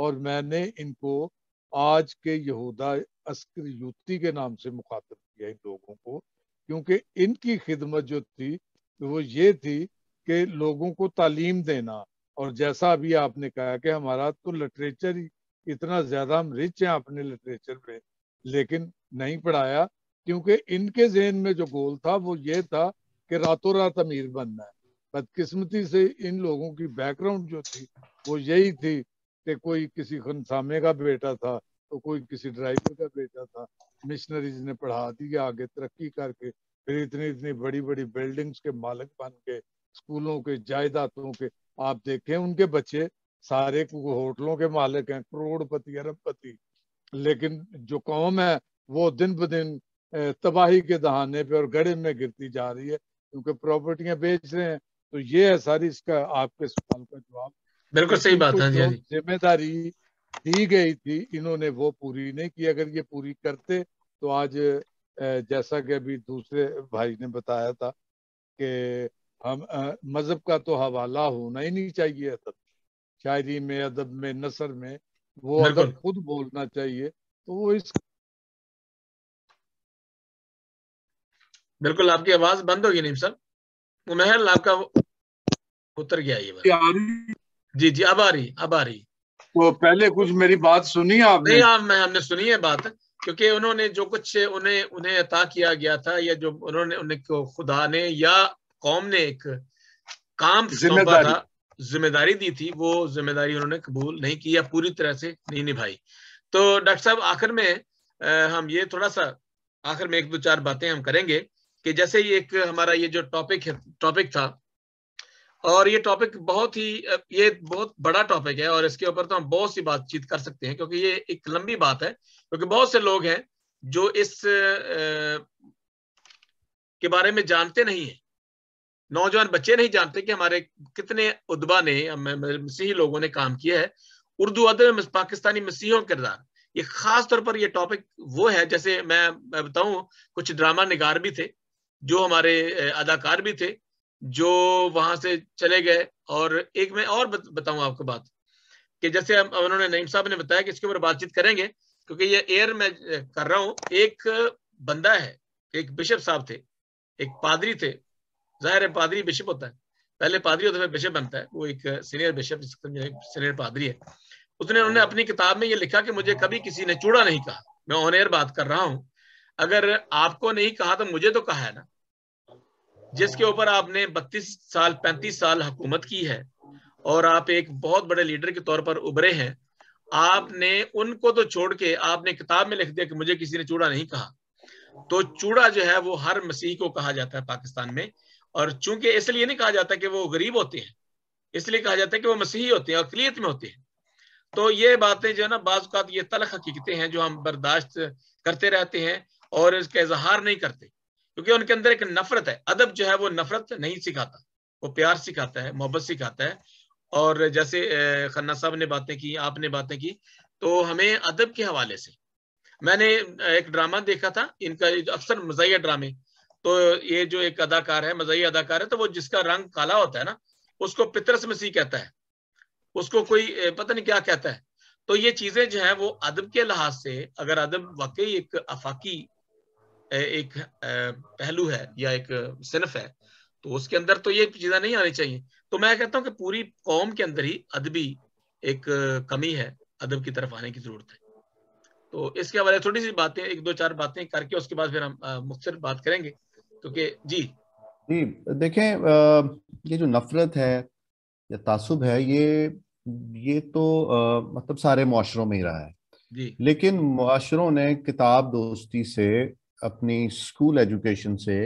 और मैंने इनको आज के यहूदा अस्कर युति के नाम से मुखातब किया इन लोगों को क्योंकि इनकी खिदमत जो थी वो ये थी कि लोगों को तालीम देना और जैसा अभी आपने कहा कि हमारा तो लिटरेचर ही इतना ज्यादा हम रिच हैं अपने लिटरेचर में लेकिन नहीं पढ़ाया क्योंकि इनके जहन में जो गोल था वो ये था कि रातों रात अमीर बनना है बदकिस्मती से इन लोगों की बैकग्राउंड जो थी वो यही थी कि कोई किसी खनसामे का बेटा था तो कोई किसी ड्राइवर का बेटा था मिशनरीज ने पढ़ा दिया आगे तरक्की करके फिर इतनी इतनी बड़ी बड़ी बिल्डिंग्स के मालिक बन के स्कूलों के जायदादों के आप देखें उनके बच्चे सारे होटलों के मालिक हैं करोड़पति अरबपति लेकिन जो कौम है वो दिन ब दिन तबाही के दहाने पे और गड़े में गिरती जा रही है क्योंकि प्रॉपर्टियां बेच रहे हैं तो ये है सारी इसका आपके सवाल का जवाब बिल्कुल सही बात है जिम्मेदारी दी गई थी इन्होंने वो पूरी नहीं की अगर ये पूरी करते तो आज जैसा कि अभी दूसरे भाई ने बताया था कि हम मजहब का तो हवाला होना ही नहीं चाहिए अदब शायरी में अदब में नसर में वो अदब खुद बोलना चाहिए तो वो इस बिल्कुल आपकी आवाज बंद होगी नहीं सर महल आपका उतर गया ये जी जी अब आ रही अब आ रही वो पहले कुछ मेरी बात सुनी आपने नहीं आप मैं हमने सुनी है बात क्योंकि उन्होंने जो कुछ उन्हें उन्हें अता किया गया था या जो उन्होंने उनको खुदा ने या कौम ने एक काम जिम्मेदारी जिम्मेदारी दी थी वो जिम्मेदारी उन्होंने कबूल नहीं की या पूरी तरह से नहीं निभाई तो डॉक्टर साहब आखिर में आ, हम ये थोड़ा सा आखिर में एक दो चार बातें हम करेंगे कि जैसे ये एक हमारा ये जो टॉपिक है टॉपिक था और ये टॉपिक बहुत ही ये बहुत बड़ा टॉपिक है और इसके ऊपर तो हम बहुत सी बातचीत कर सकते हैं क्योंकि ये एक लंबी बात है क्योंकि बहुत से लोग हैं जो इस के बारे में जानते नहीं है नौजवान बच्चे नहीं जानते कि हमारे कितने उदबा ने मसीही लोगों ने काम किया है उर्दू अदब में पाकिस्तानी मसीहों किरदार ये खास तौर पर ये टॉपिक वो है जैसे मैं, मैं बताऊं कुछ ड्रामा निगार भी थे जो हमारे अदाकार भी थे जो वहां से चले गए और एक मैं और बताऊं आपको बात कि जैसे उन्होंने नईम साहब ने बताया कि इसके ऊपर बातचीत करेंगे क्योंकि ये एयर मैं कर रहा हूँ एक बंदा है एक बिशप साहब थे एक पादरी थे जाहिर है पादरी बिशप होता है पहले पादरी होता है बिशप बनता है वो एक सीनियर बिशप सीनियर पादरी है उसने उन्होंने अपनी किताब में ये लिखा कि मुझे कभी किसी ने चूड़ा नहीं कहा मैं ऑन एयर बात कर रहा हूँ अगर आपको नहीं कहा तो मुझे तो कहा है ना जिसके ऊपर आपने 32 साल 35 साल हुकूमत की है और आप एक बहुत बड़े लीडर के तौर पर उभरे हैं आपने उनको तो छोड़ के आपने किताब में लिख दिया कि मुझे किसी ने चूड़ा नहीं कहा तो चूड़ा जो है वो हर मसीह को कहा जाता है पाकिस्तान में और चूंकि इसलिए नहीं कहा जाता कि वो गरीब होते हैं इसलिए कहा जाता है कि वो मसीही होते हैं अकलीत में होते हैं तो ये बातें जो है ना बाज़ात ये तलख हकीकतें हैं जो हम बर्दाश्त करते रहते हैं और इसका इजहार नहीं करते क्योंकि उनके अंदर एक नफरत है अदब जो है वो नफरत नहीं सिखाता वो प्यार सिखाता है मोहब्बत सिखाता है और जैसे खन्ना साहब ने बातें की आपने बातें की तो हमें अदब के हवाले से मैंने एक ड्रामा देखा था इनका अक्सर मजाया ड्रामे तो ये जो एक अदाकार है मजाही अदाकार है तो वो जिसका रंग काला होता है ना उसको पितरस मसीह कहता है उसको कोई पता नहीं क्या कहता है तो ये चीजें जो है वो अदब के लिहाज से अगर अदब वाकई एक अफाकी एक पहलू है या एक सिनफ है तो उसके अंदर तो ये चीजें नहीं आनी चाहिए तो मैं कहता हूँ कि पूरी कौम के अंदर ही अदबी एक कमी है अदब की तरफ आने की जरूरत है तो इसके हवाले थोड़ी सी बातें एक दो चार बातें करके उसके बाद फिर हम मुख्तर बात करेंगे क्योंकि जी जी देखें ये जो नफरत है या तासुब है ये ये तो मतलब सारे माशरों में ही रहा है जी लेकिन माशरों ने किताब दोस्ती से अपनी स्कूल एजुकेशन से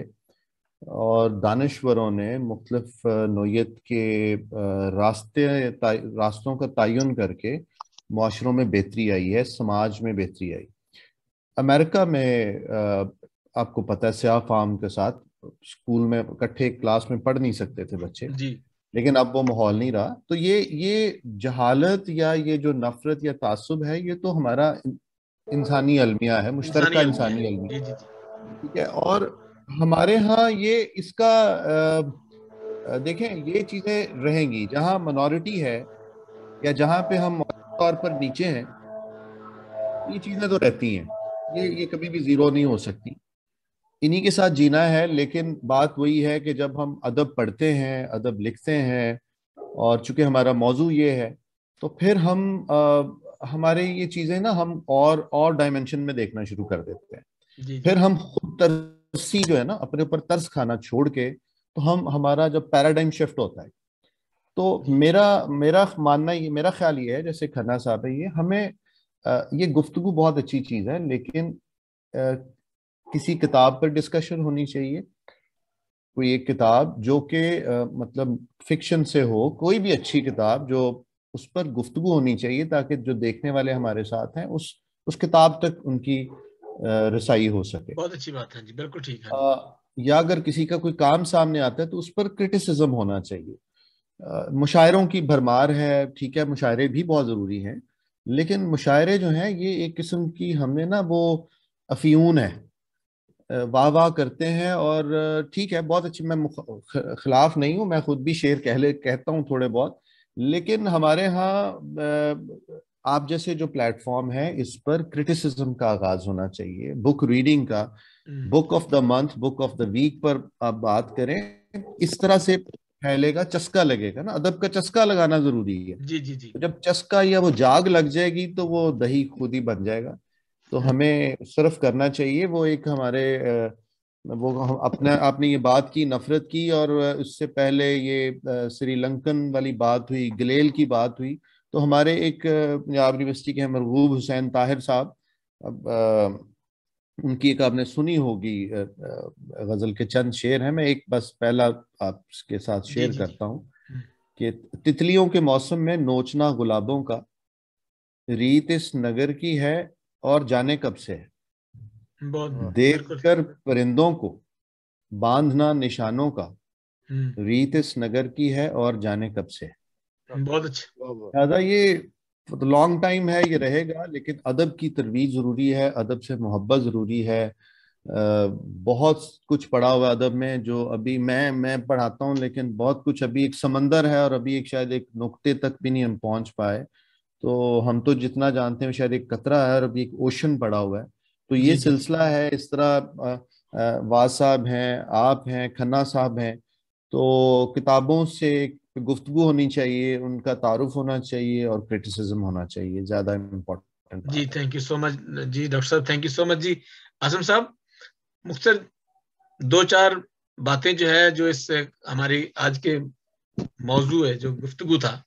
और दानश्वरों ने मुख्तफ नोयत के रास्ते रास्तों का तयन करके माशरों में बेहतरी आई है समाज में बेहतरी आई अमेरिका में आपको पता है स्या फार्म के साथ स्कूल में इकट्ठे क्लास में पढ़ नहीं सकते थे बच्चे जी लेकिन अब वो माहौल नहीं रहा तो ये ये जहालत या ये जो नफरत या तासुब है ये तो हमारा इंसानी अलमिया है मुश्तर इंसानी अलमिया ठीक है और हमारे यहाँ ये इसका देखें ये चीज़ें रहेंगी जहाँ मनोरिटी है या जहाँ पे हम तौर पर नीचे हैं ये चीज़ें तो रहती हैं ये ये कभी भी ज़ीरो नहीं हो सकती इन्हीं के साथ जीना है लेकिन बात वही है कि जब हम अदब पढ़ते हैं अदब लिखते हैं और चूंकि हमारा मौजू ये है तो फिर हम आ, हमारे ये चीजें ना हम और और डायमेंशन में देखना शुरू कर देते हैं फिर हम खुद तरसी जो है ना अपने ऊपर तर्स खाना छोड़ के तो हम हमारा जब पैराडाइम शिफ्ट होता है तो मेरा मेरा मानना ये मेरा ख्याल ये है जैसे खन्ना साहब है ये हमें ये गुफ्तगु बहुत अच्छी चीज़ है लेकिन किसी किताब पर डिस्कशन होनी चाहिए कोई एक किताब जो कि मतलब फिक्शन से हो कोई भी अच्छी किताब जो उस पर गुफ्तु होनी चाहिए ताकि जो देखने वाले हमारे साथ हैं उस उस किताब तक उनकी रसाई हो सके बहुत अच्छी बात है जी बिल्कुल ठीक है आ, या अगर किसी का कोई काम सामने आता है तो उस पर क्रिटिसिज्म होना चाहिए आ, मुशायरों की भरमार है ठीक है मुशायरे भी बहुत ज़रूरी हैं लेकिन मुशायरे जो हैं ये एक किस्म की हमें ना वो अफियून है वाह वाह करते हैं और ठीक है बहुत अच्छी मैं खिलाफ नहीं हूँ मैं खुद भी शेर कहले कहता हूँ थोड़े बहुत लेकिन हमारे यहाँ आप जैसे जो प्लेटफॉर्म है इस पर क्रिटिसिज्म का आगाज होना चाहिए बुक रीडिंग का book of the month book of the week पर आप बात करें इस तरह से फैलेगा चस्का लगेगा ना अदब का चस्का लगाना जरूरी है जी जी जी तो जब चस्का या वो जाग लग जाएगी तो वो दही खुद ही बन जाएगा तो हम्म। हमें सिर्फ करना चाहिए वो एक हमारे आ, वो हम अपने आपने ये बात की नफरत की और उससे पहले ये श्रीलंकन वाली बात हुई गलेल की बात हुई तो हमारे एक पंजाब यूनिवर्सिटी के मरगूब हुसैन ताहिर साहब अब आ, उनकी एक आपने सुनी होगी गज़ल के चंद शेर हैं मैं एक बस पहला आपके साथ शेयर करता हूँ हम्म। कि तितलियों के मौसम में नोचना गुलाबों का रीत इस नगर की है और जाने कब से है हाँ। देख कर परिंदों को बांधना निशानों का हम्म। रीत इस नगर की है और जाने कब से बहुत अच्छा दादा ये लॉन्ग टाइम है ये रहेगा लेकिन अदब की तरवीज जरूरी है अदब से मोहब्बत जरूरी है बहुत कुछ पढ़ा हुआ अदब में जो अभी मैं मैं पढ़ाता हूँ लेकिन बहुत कुछ अभी एक समंदर है और अभी एक शायद एक नुक्ते तक भी नहीं हम पहुंच पाए तो हम तो जितना जानते हैं शायद एक कतरा है और अभी एक ओशन पड़ा हुआ है तो ये सिलसिला है इस तरह वाज साहब हैं आप हैं खन्ना साहब हैं तो किताबों से गुफ्तगु होनी चाहिए उनका तारुफ होना चाहिए और क्रिटिसिज्म होना चाहिए ज्यादा इम्पोर्टेंट जी थैंक यू सो मच जी डॉक्टर साहब थैंक यू सो मच जी आजम साहब मुख्तर दो चार बातें जो है जो इस हमारी आज के मौजू है जो गुफ्तु था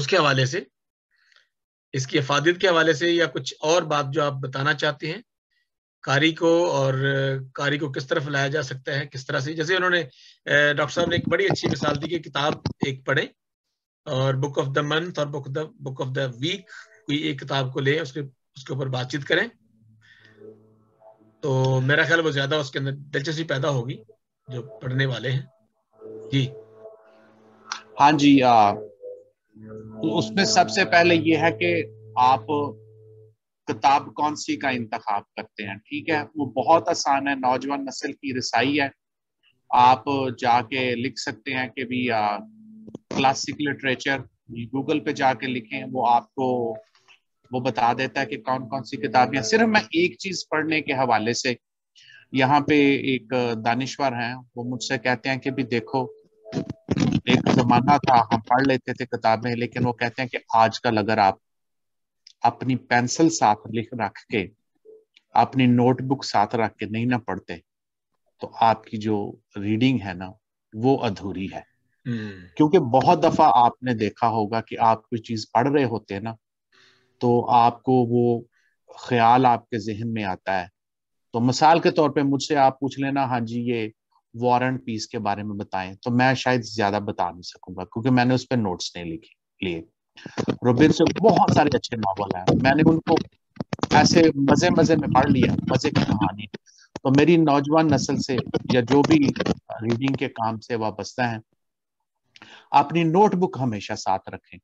उसके हवाले से इसकी अफादत के हवाले से या कुछ और बात जो आप बताना चाहते हैं कारी को और कारी को किस तरफ लाया जा सकता है किस तरह से जैसे उन्होंने डॉक्टर साहब ने एक बड़ी अच्छी मिसाल दी कि किताब एक पढ़े और बुक ऑफ द मंथ और book the book of the week कोई एक किताब को ले उसके उसके ऊपर बातचीत करें तो मेरा ख्याल वो ज्यादा उसके अंदर दिलचस्पी पैदा होगी जो पढ़ने वाले हैं जी हाँ जी आ, तो उसमें सबसे पहले ये है कि आप किताब कौन सी का इंतखा करते हैं ठीक है वो बहुत आसान है नौजवान नस्ल की रसाई है आप जाके लिख सकते हैं कि भी क्लासिक लिटरेचर गूगल पे जाके लिखें वो आपको वो बता देता है कि कौन कौन सी किताबें सिर्फ मैं एक चीज पढ़ने के हवाले से यहाँ पे एक दानिश्वर हैं वो मुझसे कहते हैं कि भी देखो एक जमाना था हम पढ़ लेते थे किताबें लेकिन वो कहते हैं कि आजकल अगर आप अपनी पेंसिल साथ लिख रख के अपनी नोटबुक साथ रख के नहीं ना पढ़ते तो आपकी जो रीडिंग है ना वो अधूरी है हम्म। क्योंकि बहुत दफा आपने देखा होगा कि आप कोई चीज पढ़ रहे होते हैं ना तो आपको वो ख्याल आपके जहन में आता है तो मिसाल के तौर पे मुझसे आप पूछ लेना हाँ जी ये वारन पीस के बारे में बताएं तो मैं शायद ज्यादा बता नहीं सकूंगा क्योंकि मैंने उस पर नोट्स नहीं लिखे लिए रुबिन से बहुत सारे अच्छे नावल हैं मैंने उनको ऐसे मजे मजे में पढ़ लिया मजे की कहानी तो मेरी नौजवान नस्ल से या जो भी रीडिंग के काम से वाबस्ता है अपनी नोटबुक हमेशा साथ रखें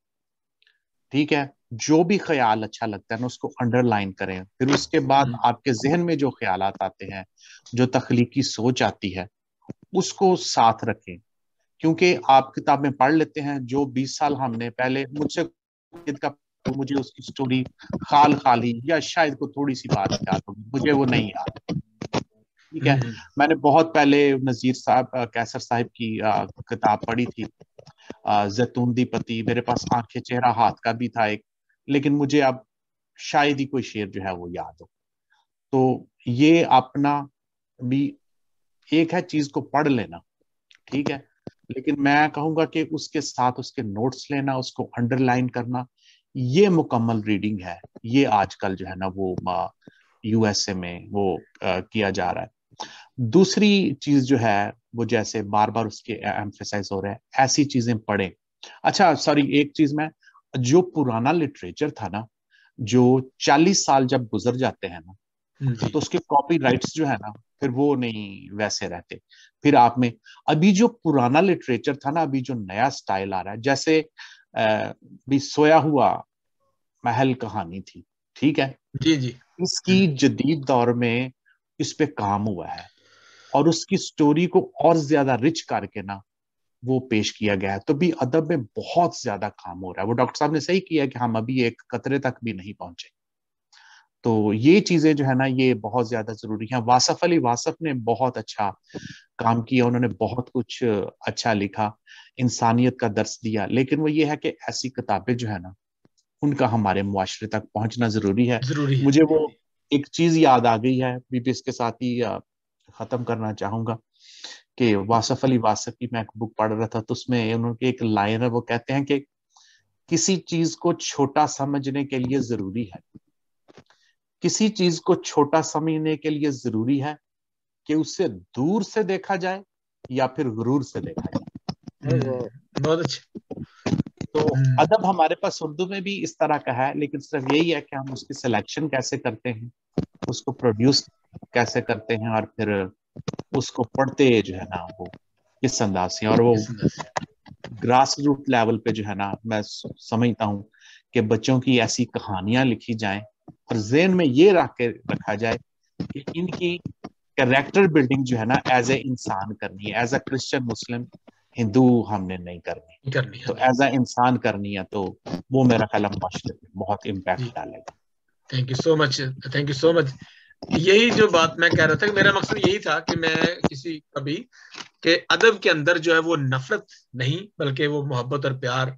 ठीक है जो भी ख्याल अच्छा लगता है ना उसको अंडरलाइन करें फिर उसके बाद हम्म। आपके जहन में जो ख्याल आते हैं जो तखलीकी सोच आती है उसको साथ रखें क्योंकि आप किताब में पढ़ लेते हैं जो 20 साल हमने पहले मुझसे तो मुझे उसकी स्टोरी खाल खाली या शायद को थोड़ी सी बात याद होगी मुझे वो नहीं याद ठीक है हम्म। मैंने बहुत पहले नज़ीर साहब कैसर साहब की किताब पढ़ी थी जैतून दी पति मेरे पास आंखें चेहरा हाथ का भी था एक लेकिन मुझे अब शायद ही कोई शेर जो है वो याद हो तो ये अपना भी एक है चीज को पढ़ लेना ठीक है लेकिन मैं कहूंगा कि उसके साथ उसके नोट्स लेना उसको अंडरलाइन करना ये मुकम्मल रीडिंग है ये आजकल जो है ना वो यूएसए में वो आ, किया जा रहा है दूसरी चीज जो है वो जैसे बार बार उसके एम्फेसाइज हो रहे हैं ऐसी चीजें पढ़ें अच्छा सॉरी एक चीज में जो पुराना लिटरेचर था ना जो चालीस साल जब गुजर जाते हैं ना तो उसके कॉपी जो है ना फिर वो नहीं वैसे रहते फिर आप में अभी जो पुराना लिटरेचर था ना अभी जो नया स्टाइल आ रहा है जैसे भी सोया हुआ महल कहानी थी ठीक है जी जी इसकी हम्म। जदीद दौर में इस पे काम हुआ है और उसकी स्टोरी को और ज्यादा रिच करके ना वो पेश किया गया है तो भी अदब में बहुत ज्यादा काम हो रहा है वो डॉक्टर साहब ने सही किया कि हम अभी एक कतरे तक भी नहीं पहुंचे तो ये चीजें जो है ना ये बहुत ज्यादा जरूरी है वासफ अली वासफ ने बहुत अच्छा काम किया उन्होंने बहुत कुछ अच्छा लिखा इंसानियत का दर्श दिया लेकिन वो ये है कि ऐसी किताबें जो है ना उनका हमारे मुआरे तक पहुंचना जरूरी है जरूरी है। मुझे वो एक चीज याद आ गई है भी इसके साथ ही खत्म करना चाहूंगा कि वासफ अली वासफ की मैं एक बुक पढ़ रहा था तो उसमें उनके एक लाइन है वो कहते हैं कि किसी चीज को छोटा समझने के लिए जरूरी है किसी चीज को छोटा समझने के लिए जरूरी है कि उससे दूर से देखा जाए या फिर गुरूर से देखा जाए हम्म, हम्म। बहुत अच्छा तो हम्म। अदब हमारे पास उर्दू में भी इस तरह का है लेकिन सिर्फ यही है कि हम उसकी सिलेक्शन कैसे करते हैं उसको प्रोड्यूस कैसे करते हैं और फिर उसको पढ़ते जो है ना वो किस अंदाज से और वो ग्रास रूट लेवल पे जो है ना मैं समझता हूँ कि बच्चों की ऐसी कहानियां लिखी जाएं और जेन में ये रख के रखा जाए कि इनकी करेक्टर बिल्डिंग जो है ना एज ए इंसान करनी है as a Christian Muslim Hindu हमने नहीं करनी करनी तो एज ए इंसान करनी है तो वो मेरा ख्याल माशरे में बहुत इम्पैक्ट डालेगा thank you so much thank you so much यही जो बात मैं कह रहा था कि मेरा मकसद यही था कि मैं किसी कभी के अदब के अंदर जो है वो नफरत नहीं बल्कि वो मोहब्बत और प्यार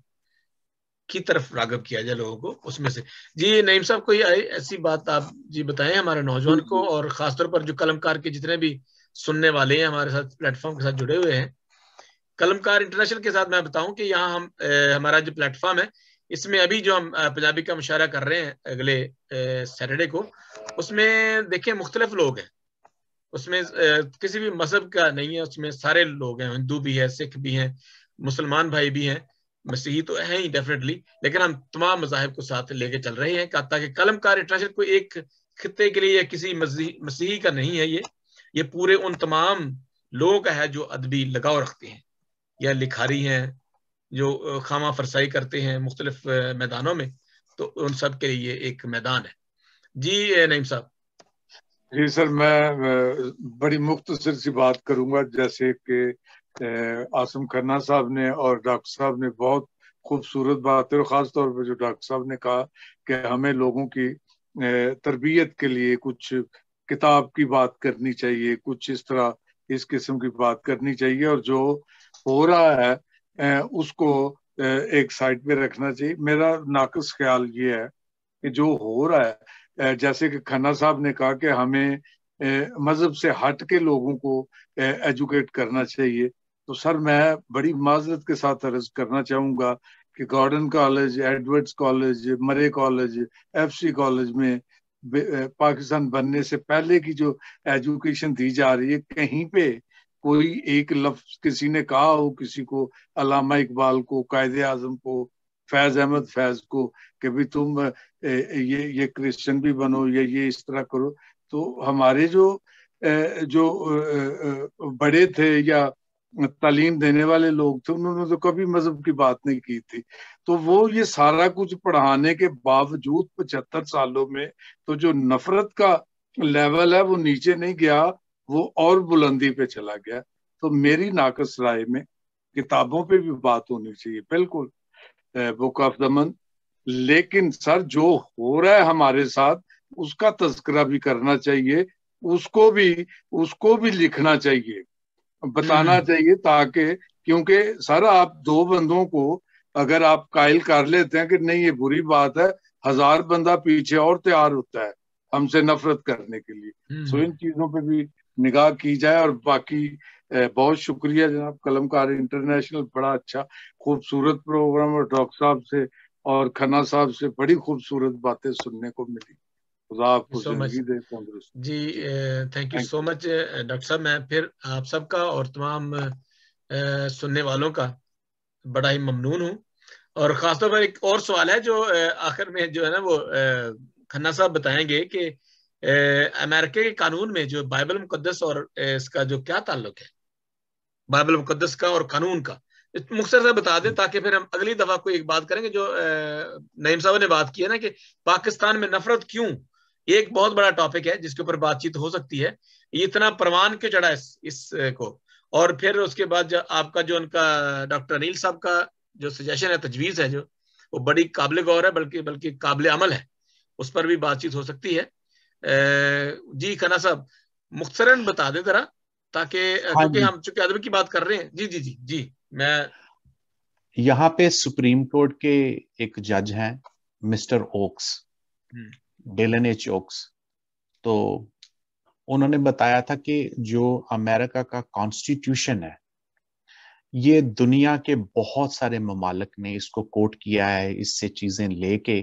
की तरफ रागव किया जाए लोगों को उसमें से जी नईम साहब कोई ऐसी बात आप जी बताएं हमारे नौजवान को हम्म। और खासतौर पर जो कलमकार के जितने भी सुनने वाले हैं हमारे साथ प्लेटफॉर्म के साथ जुड़े हुए हैं कलमकार इंटरनेशनल के साथ मैं बताऊं कि यहाँ हम ए, हमारा जो प्लेटफॉर्म है इसमें अभी जो हम पंजाबी का मुशारा कर रहे हैं अगले सैटरडे को उसमें देखिये मुख्तलिफ लोग हैं उसमें किसी भी मजहब का नहीं है उसमें सारे लोग हैं हिंदू भी है सिख भी हैं मुसलमान भाई भी हैं मसीही तो है ही डेफिनेटली लेकिन हम तमाम मजाहब को साथ लेके चल रहे हैं ताकि कलमकार लिटरेचर कोई एक खत्े के लिए या किसी मसीही का नहीं है ये ये पूरे उन तमाम लोगों का है जो अदबी लगाव रखते हैं या लिखारी हैं जो खामा फरसाई करते हैं मुख्तलिफ मैदानों में तो उन सब के लिए एक मैदान है जी नईम साहब जी सर मैं बड़ी मुख्तर सी बात करूंगा जैसे कि आसम खन्ना साहब ने और डॉक्टर साहब ने बहुत खूबसूरत बात है और ख़ास तौर पर जो डॉक्टर साहब ने कहा कि हमें लोगों की तरबियत के लिए कुछ किताब की बात करनी चाहिए कुछ इस तरह इस किस्म की बात करनी चाहिए और जो हो रहा है उसको एक साइड पे रखना चाहिए मेरा नाकस ख्याल ये है कि जो हो रहा है जैसे कि खन्ना साहब ने कहा कि हमें मजहब से हट के लोगों को एजुकेट करना चाहिए तो सर मैं बड़ी माजरत के साथ अर्ज करना चाहूंगा कि Gordon college Edwards college Murray college FC college में पाकिस्तान बनने से पहले की जो एजुकेशन दी जा रही है कहीं पे कोई एक लफ्ज किसी ने कहा हो किसी को अलामा इकबाल को कायद आजम को फैज अहमद फैज को कि भी तुम ये ये क्रिश्चियन भी बनो या ये इस तरह करो तो हमारे जो जो बड़े थे या तालीम देने वाले लोग थे उन्होंने तो कभी मजहब की बात नहीं की थी तो वो ये सारा कुछ पढ़ाने के बावजूद पचहत्तर सालों में तो जो नफरत का लेवल है वो नीचे नहीं गया वो और बुलंदी पे चला गया तो मेरी नाकस राय में किताबों पे भी बात होनी चाहिए बिल्कुल बुक ऑफ दमन लेकिन सर जो हो रहा है हमारे साथ उसका तस्करा भी करना चाहिए उसको भी उसको भी लिखना चाहिए बताना हम्म। चाहिए ताकि क्योंकि सर आप दो बंदों को अगर आप कायल कर लेते हैं कि नहीं ये बुरी बात है हजार बंदा पीछे और तैयार होता है हमसे नफरत करने के लिए हम्म। सो इन चीजों पे भी निगाह की जाए और बाकी बहुत शुक्रिया जनाब कलमकार इंटरनेशनल बड़ा अच्छा खूबसूरत प्रोग्राम और डॉक्टर साहब से और खन्ना साहब से बड़ी खूबसूरत बातें सुनने को मिली जी thank you so much doctor साहब मैं फिर आप सबका और तमाम सुनने वालों का बड़ा ही ममनून हूँ और खासतौर पर एक और सवाल है जो आखिर में जो है ना वो खन्ना साहब बताएंगे कि अमेरिका के कानून में जो बाइबल मुकदस और इसका जो क्या ताल्लुक है बाइबल मुकदस का और कानून का मुख्तर से बता दें ताकि फिर हम अगली दफा कोई एक बात करेंगे जो नईम साहब ने बात की है ना कि पाकिस्तान में नफरत क्यों ये एक बहुत बड़ा टॉपिक है जिसके ऊपर बातचीत हो सकती है ये इतना प्रमाण क्यों चढ़ा इस को और फिर उसके बाद जो आपका जो उनका डॉक्टर अनिल साहब का जो सजेशन है तजवीज़ है जो वो बड़ी काबिल गौर है बल्कि बल्कि काबिल अमल है उस पर भी बातचीत हो सकती है जी खना साहब मुख्तरन बता दे जरा ताकि हाँ क्योंकि हम चूंकि अदब की बात कर रहे हैं जी जी जी जी मैं यहाँ पे सुप्रीम कोर्ट के एक जज हैं मिस्टर ओक्स हम्म। डेलन एच ओक्स तो उन्होंने बताया था कि जो अमेरिका का कॉन्स्टिट्यूशन है ये दुनिया के बहुत सारे ममालक ने इसको कोट किया है इससे चीजें लेके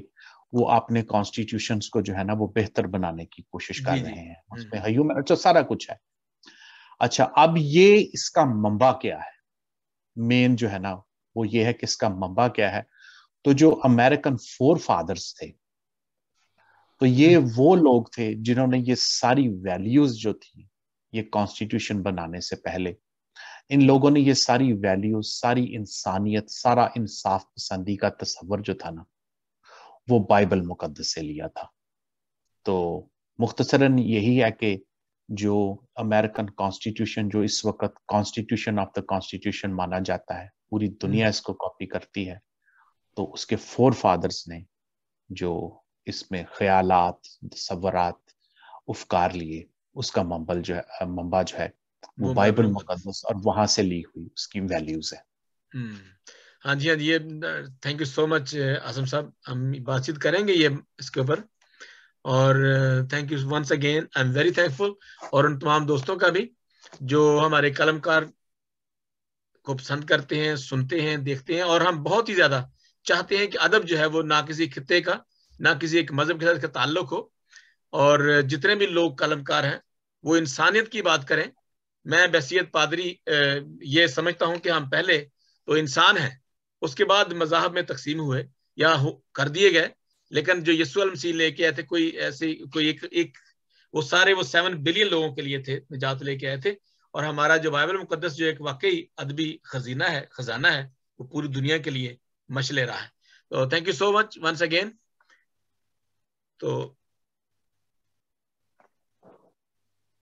वो अपने कॉन्स्टिट्यूशन को जो है ना वो बेहतर बनाने की कोशिश कर रहे हैं हम्म। उसमें ह्यूमन अच्छा सारा कुछ है अच्छा अब ये इसका मंबा क्या है मेन जो है ना वो ये है कि इसका मंबा क्या है तो जो अमेरिकन फोर फादर्स थे तो ये हम्म। वो लोग थे जिन्होंने ये सारी वैल्यूज जो थी ये कॉन्स्टिट्यूशन बनाने से पहले इन लोगों ने ये सारी वैल्यूज सारी इंसानियत सारा इंसाफ पसंदी का तस्वर जो था ना वो बाइबल मुकदस से लिया था तो मुख्तसरन यही है कि जो अमेरिकन कॉन्स्टिट्यूशन जो इस वक्त कॉन्स्टिट्यूशन ऑफ द कॉन्स्टिट्यूशन माना जाता है पूरी दुनिया हम्म। इसको कॉपी करती है तो उसके फोर फादर्स ने जो इसमें ख्यालात तस्वरत उफकार लिए उसका मंबल जो है मंबा जो है वो बाइबल मुकदस और वहां से ली हुई उसकी वैल्यूज है हम्म। हाँ जी हाँ जी ये thank you so much Azam साहब हम बातचीत करेंगे ये इसके ऊपर और thank you once again I am very thankful और उन तमाम दोस्तों का भी जो हमारे कलमकार को पसंद करते हैं सुनते हैं देखते हैं और हम बहुत ही ज्यादा चाहते हैं कि अदब जो है वो ना किसी खत्े का ना किसी एक मजहब के साथ इसका ताल्लुक हो और जितने भी लोग कलमकार हैं वो इंसानियत की बात करें मैं बसीत पादरी ये समझता हूँ कि हम पहले तो इंसान हैं उसके बाद मजाहब में तकसीम हुए या हो, कर दिए गए लेकिन जो यसुल मसीह लेके आए थे कोई ऐसे कोई एक एक वो सारे वो सेवन बिलियन लोगों के लिए थे निजात लेके आए थे और हमारा जो बाइबल मुकदस जो एक वाकई अदबी खजीना है खजाना है वो पूरी दुनिया के लिए मछले रहा है तो thank you so much once again तो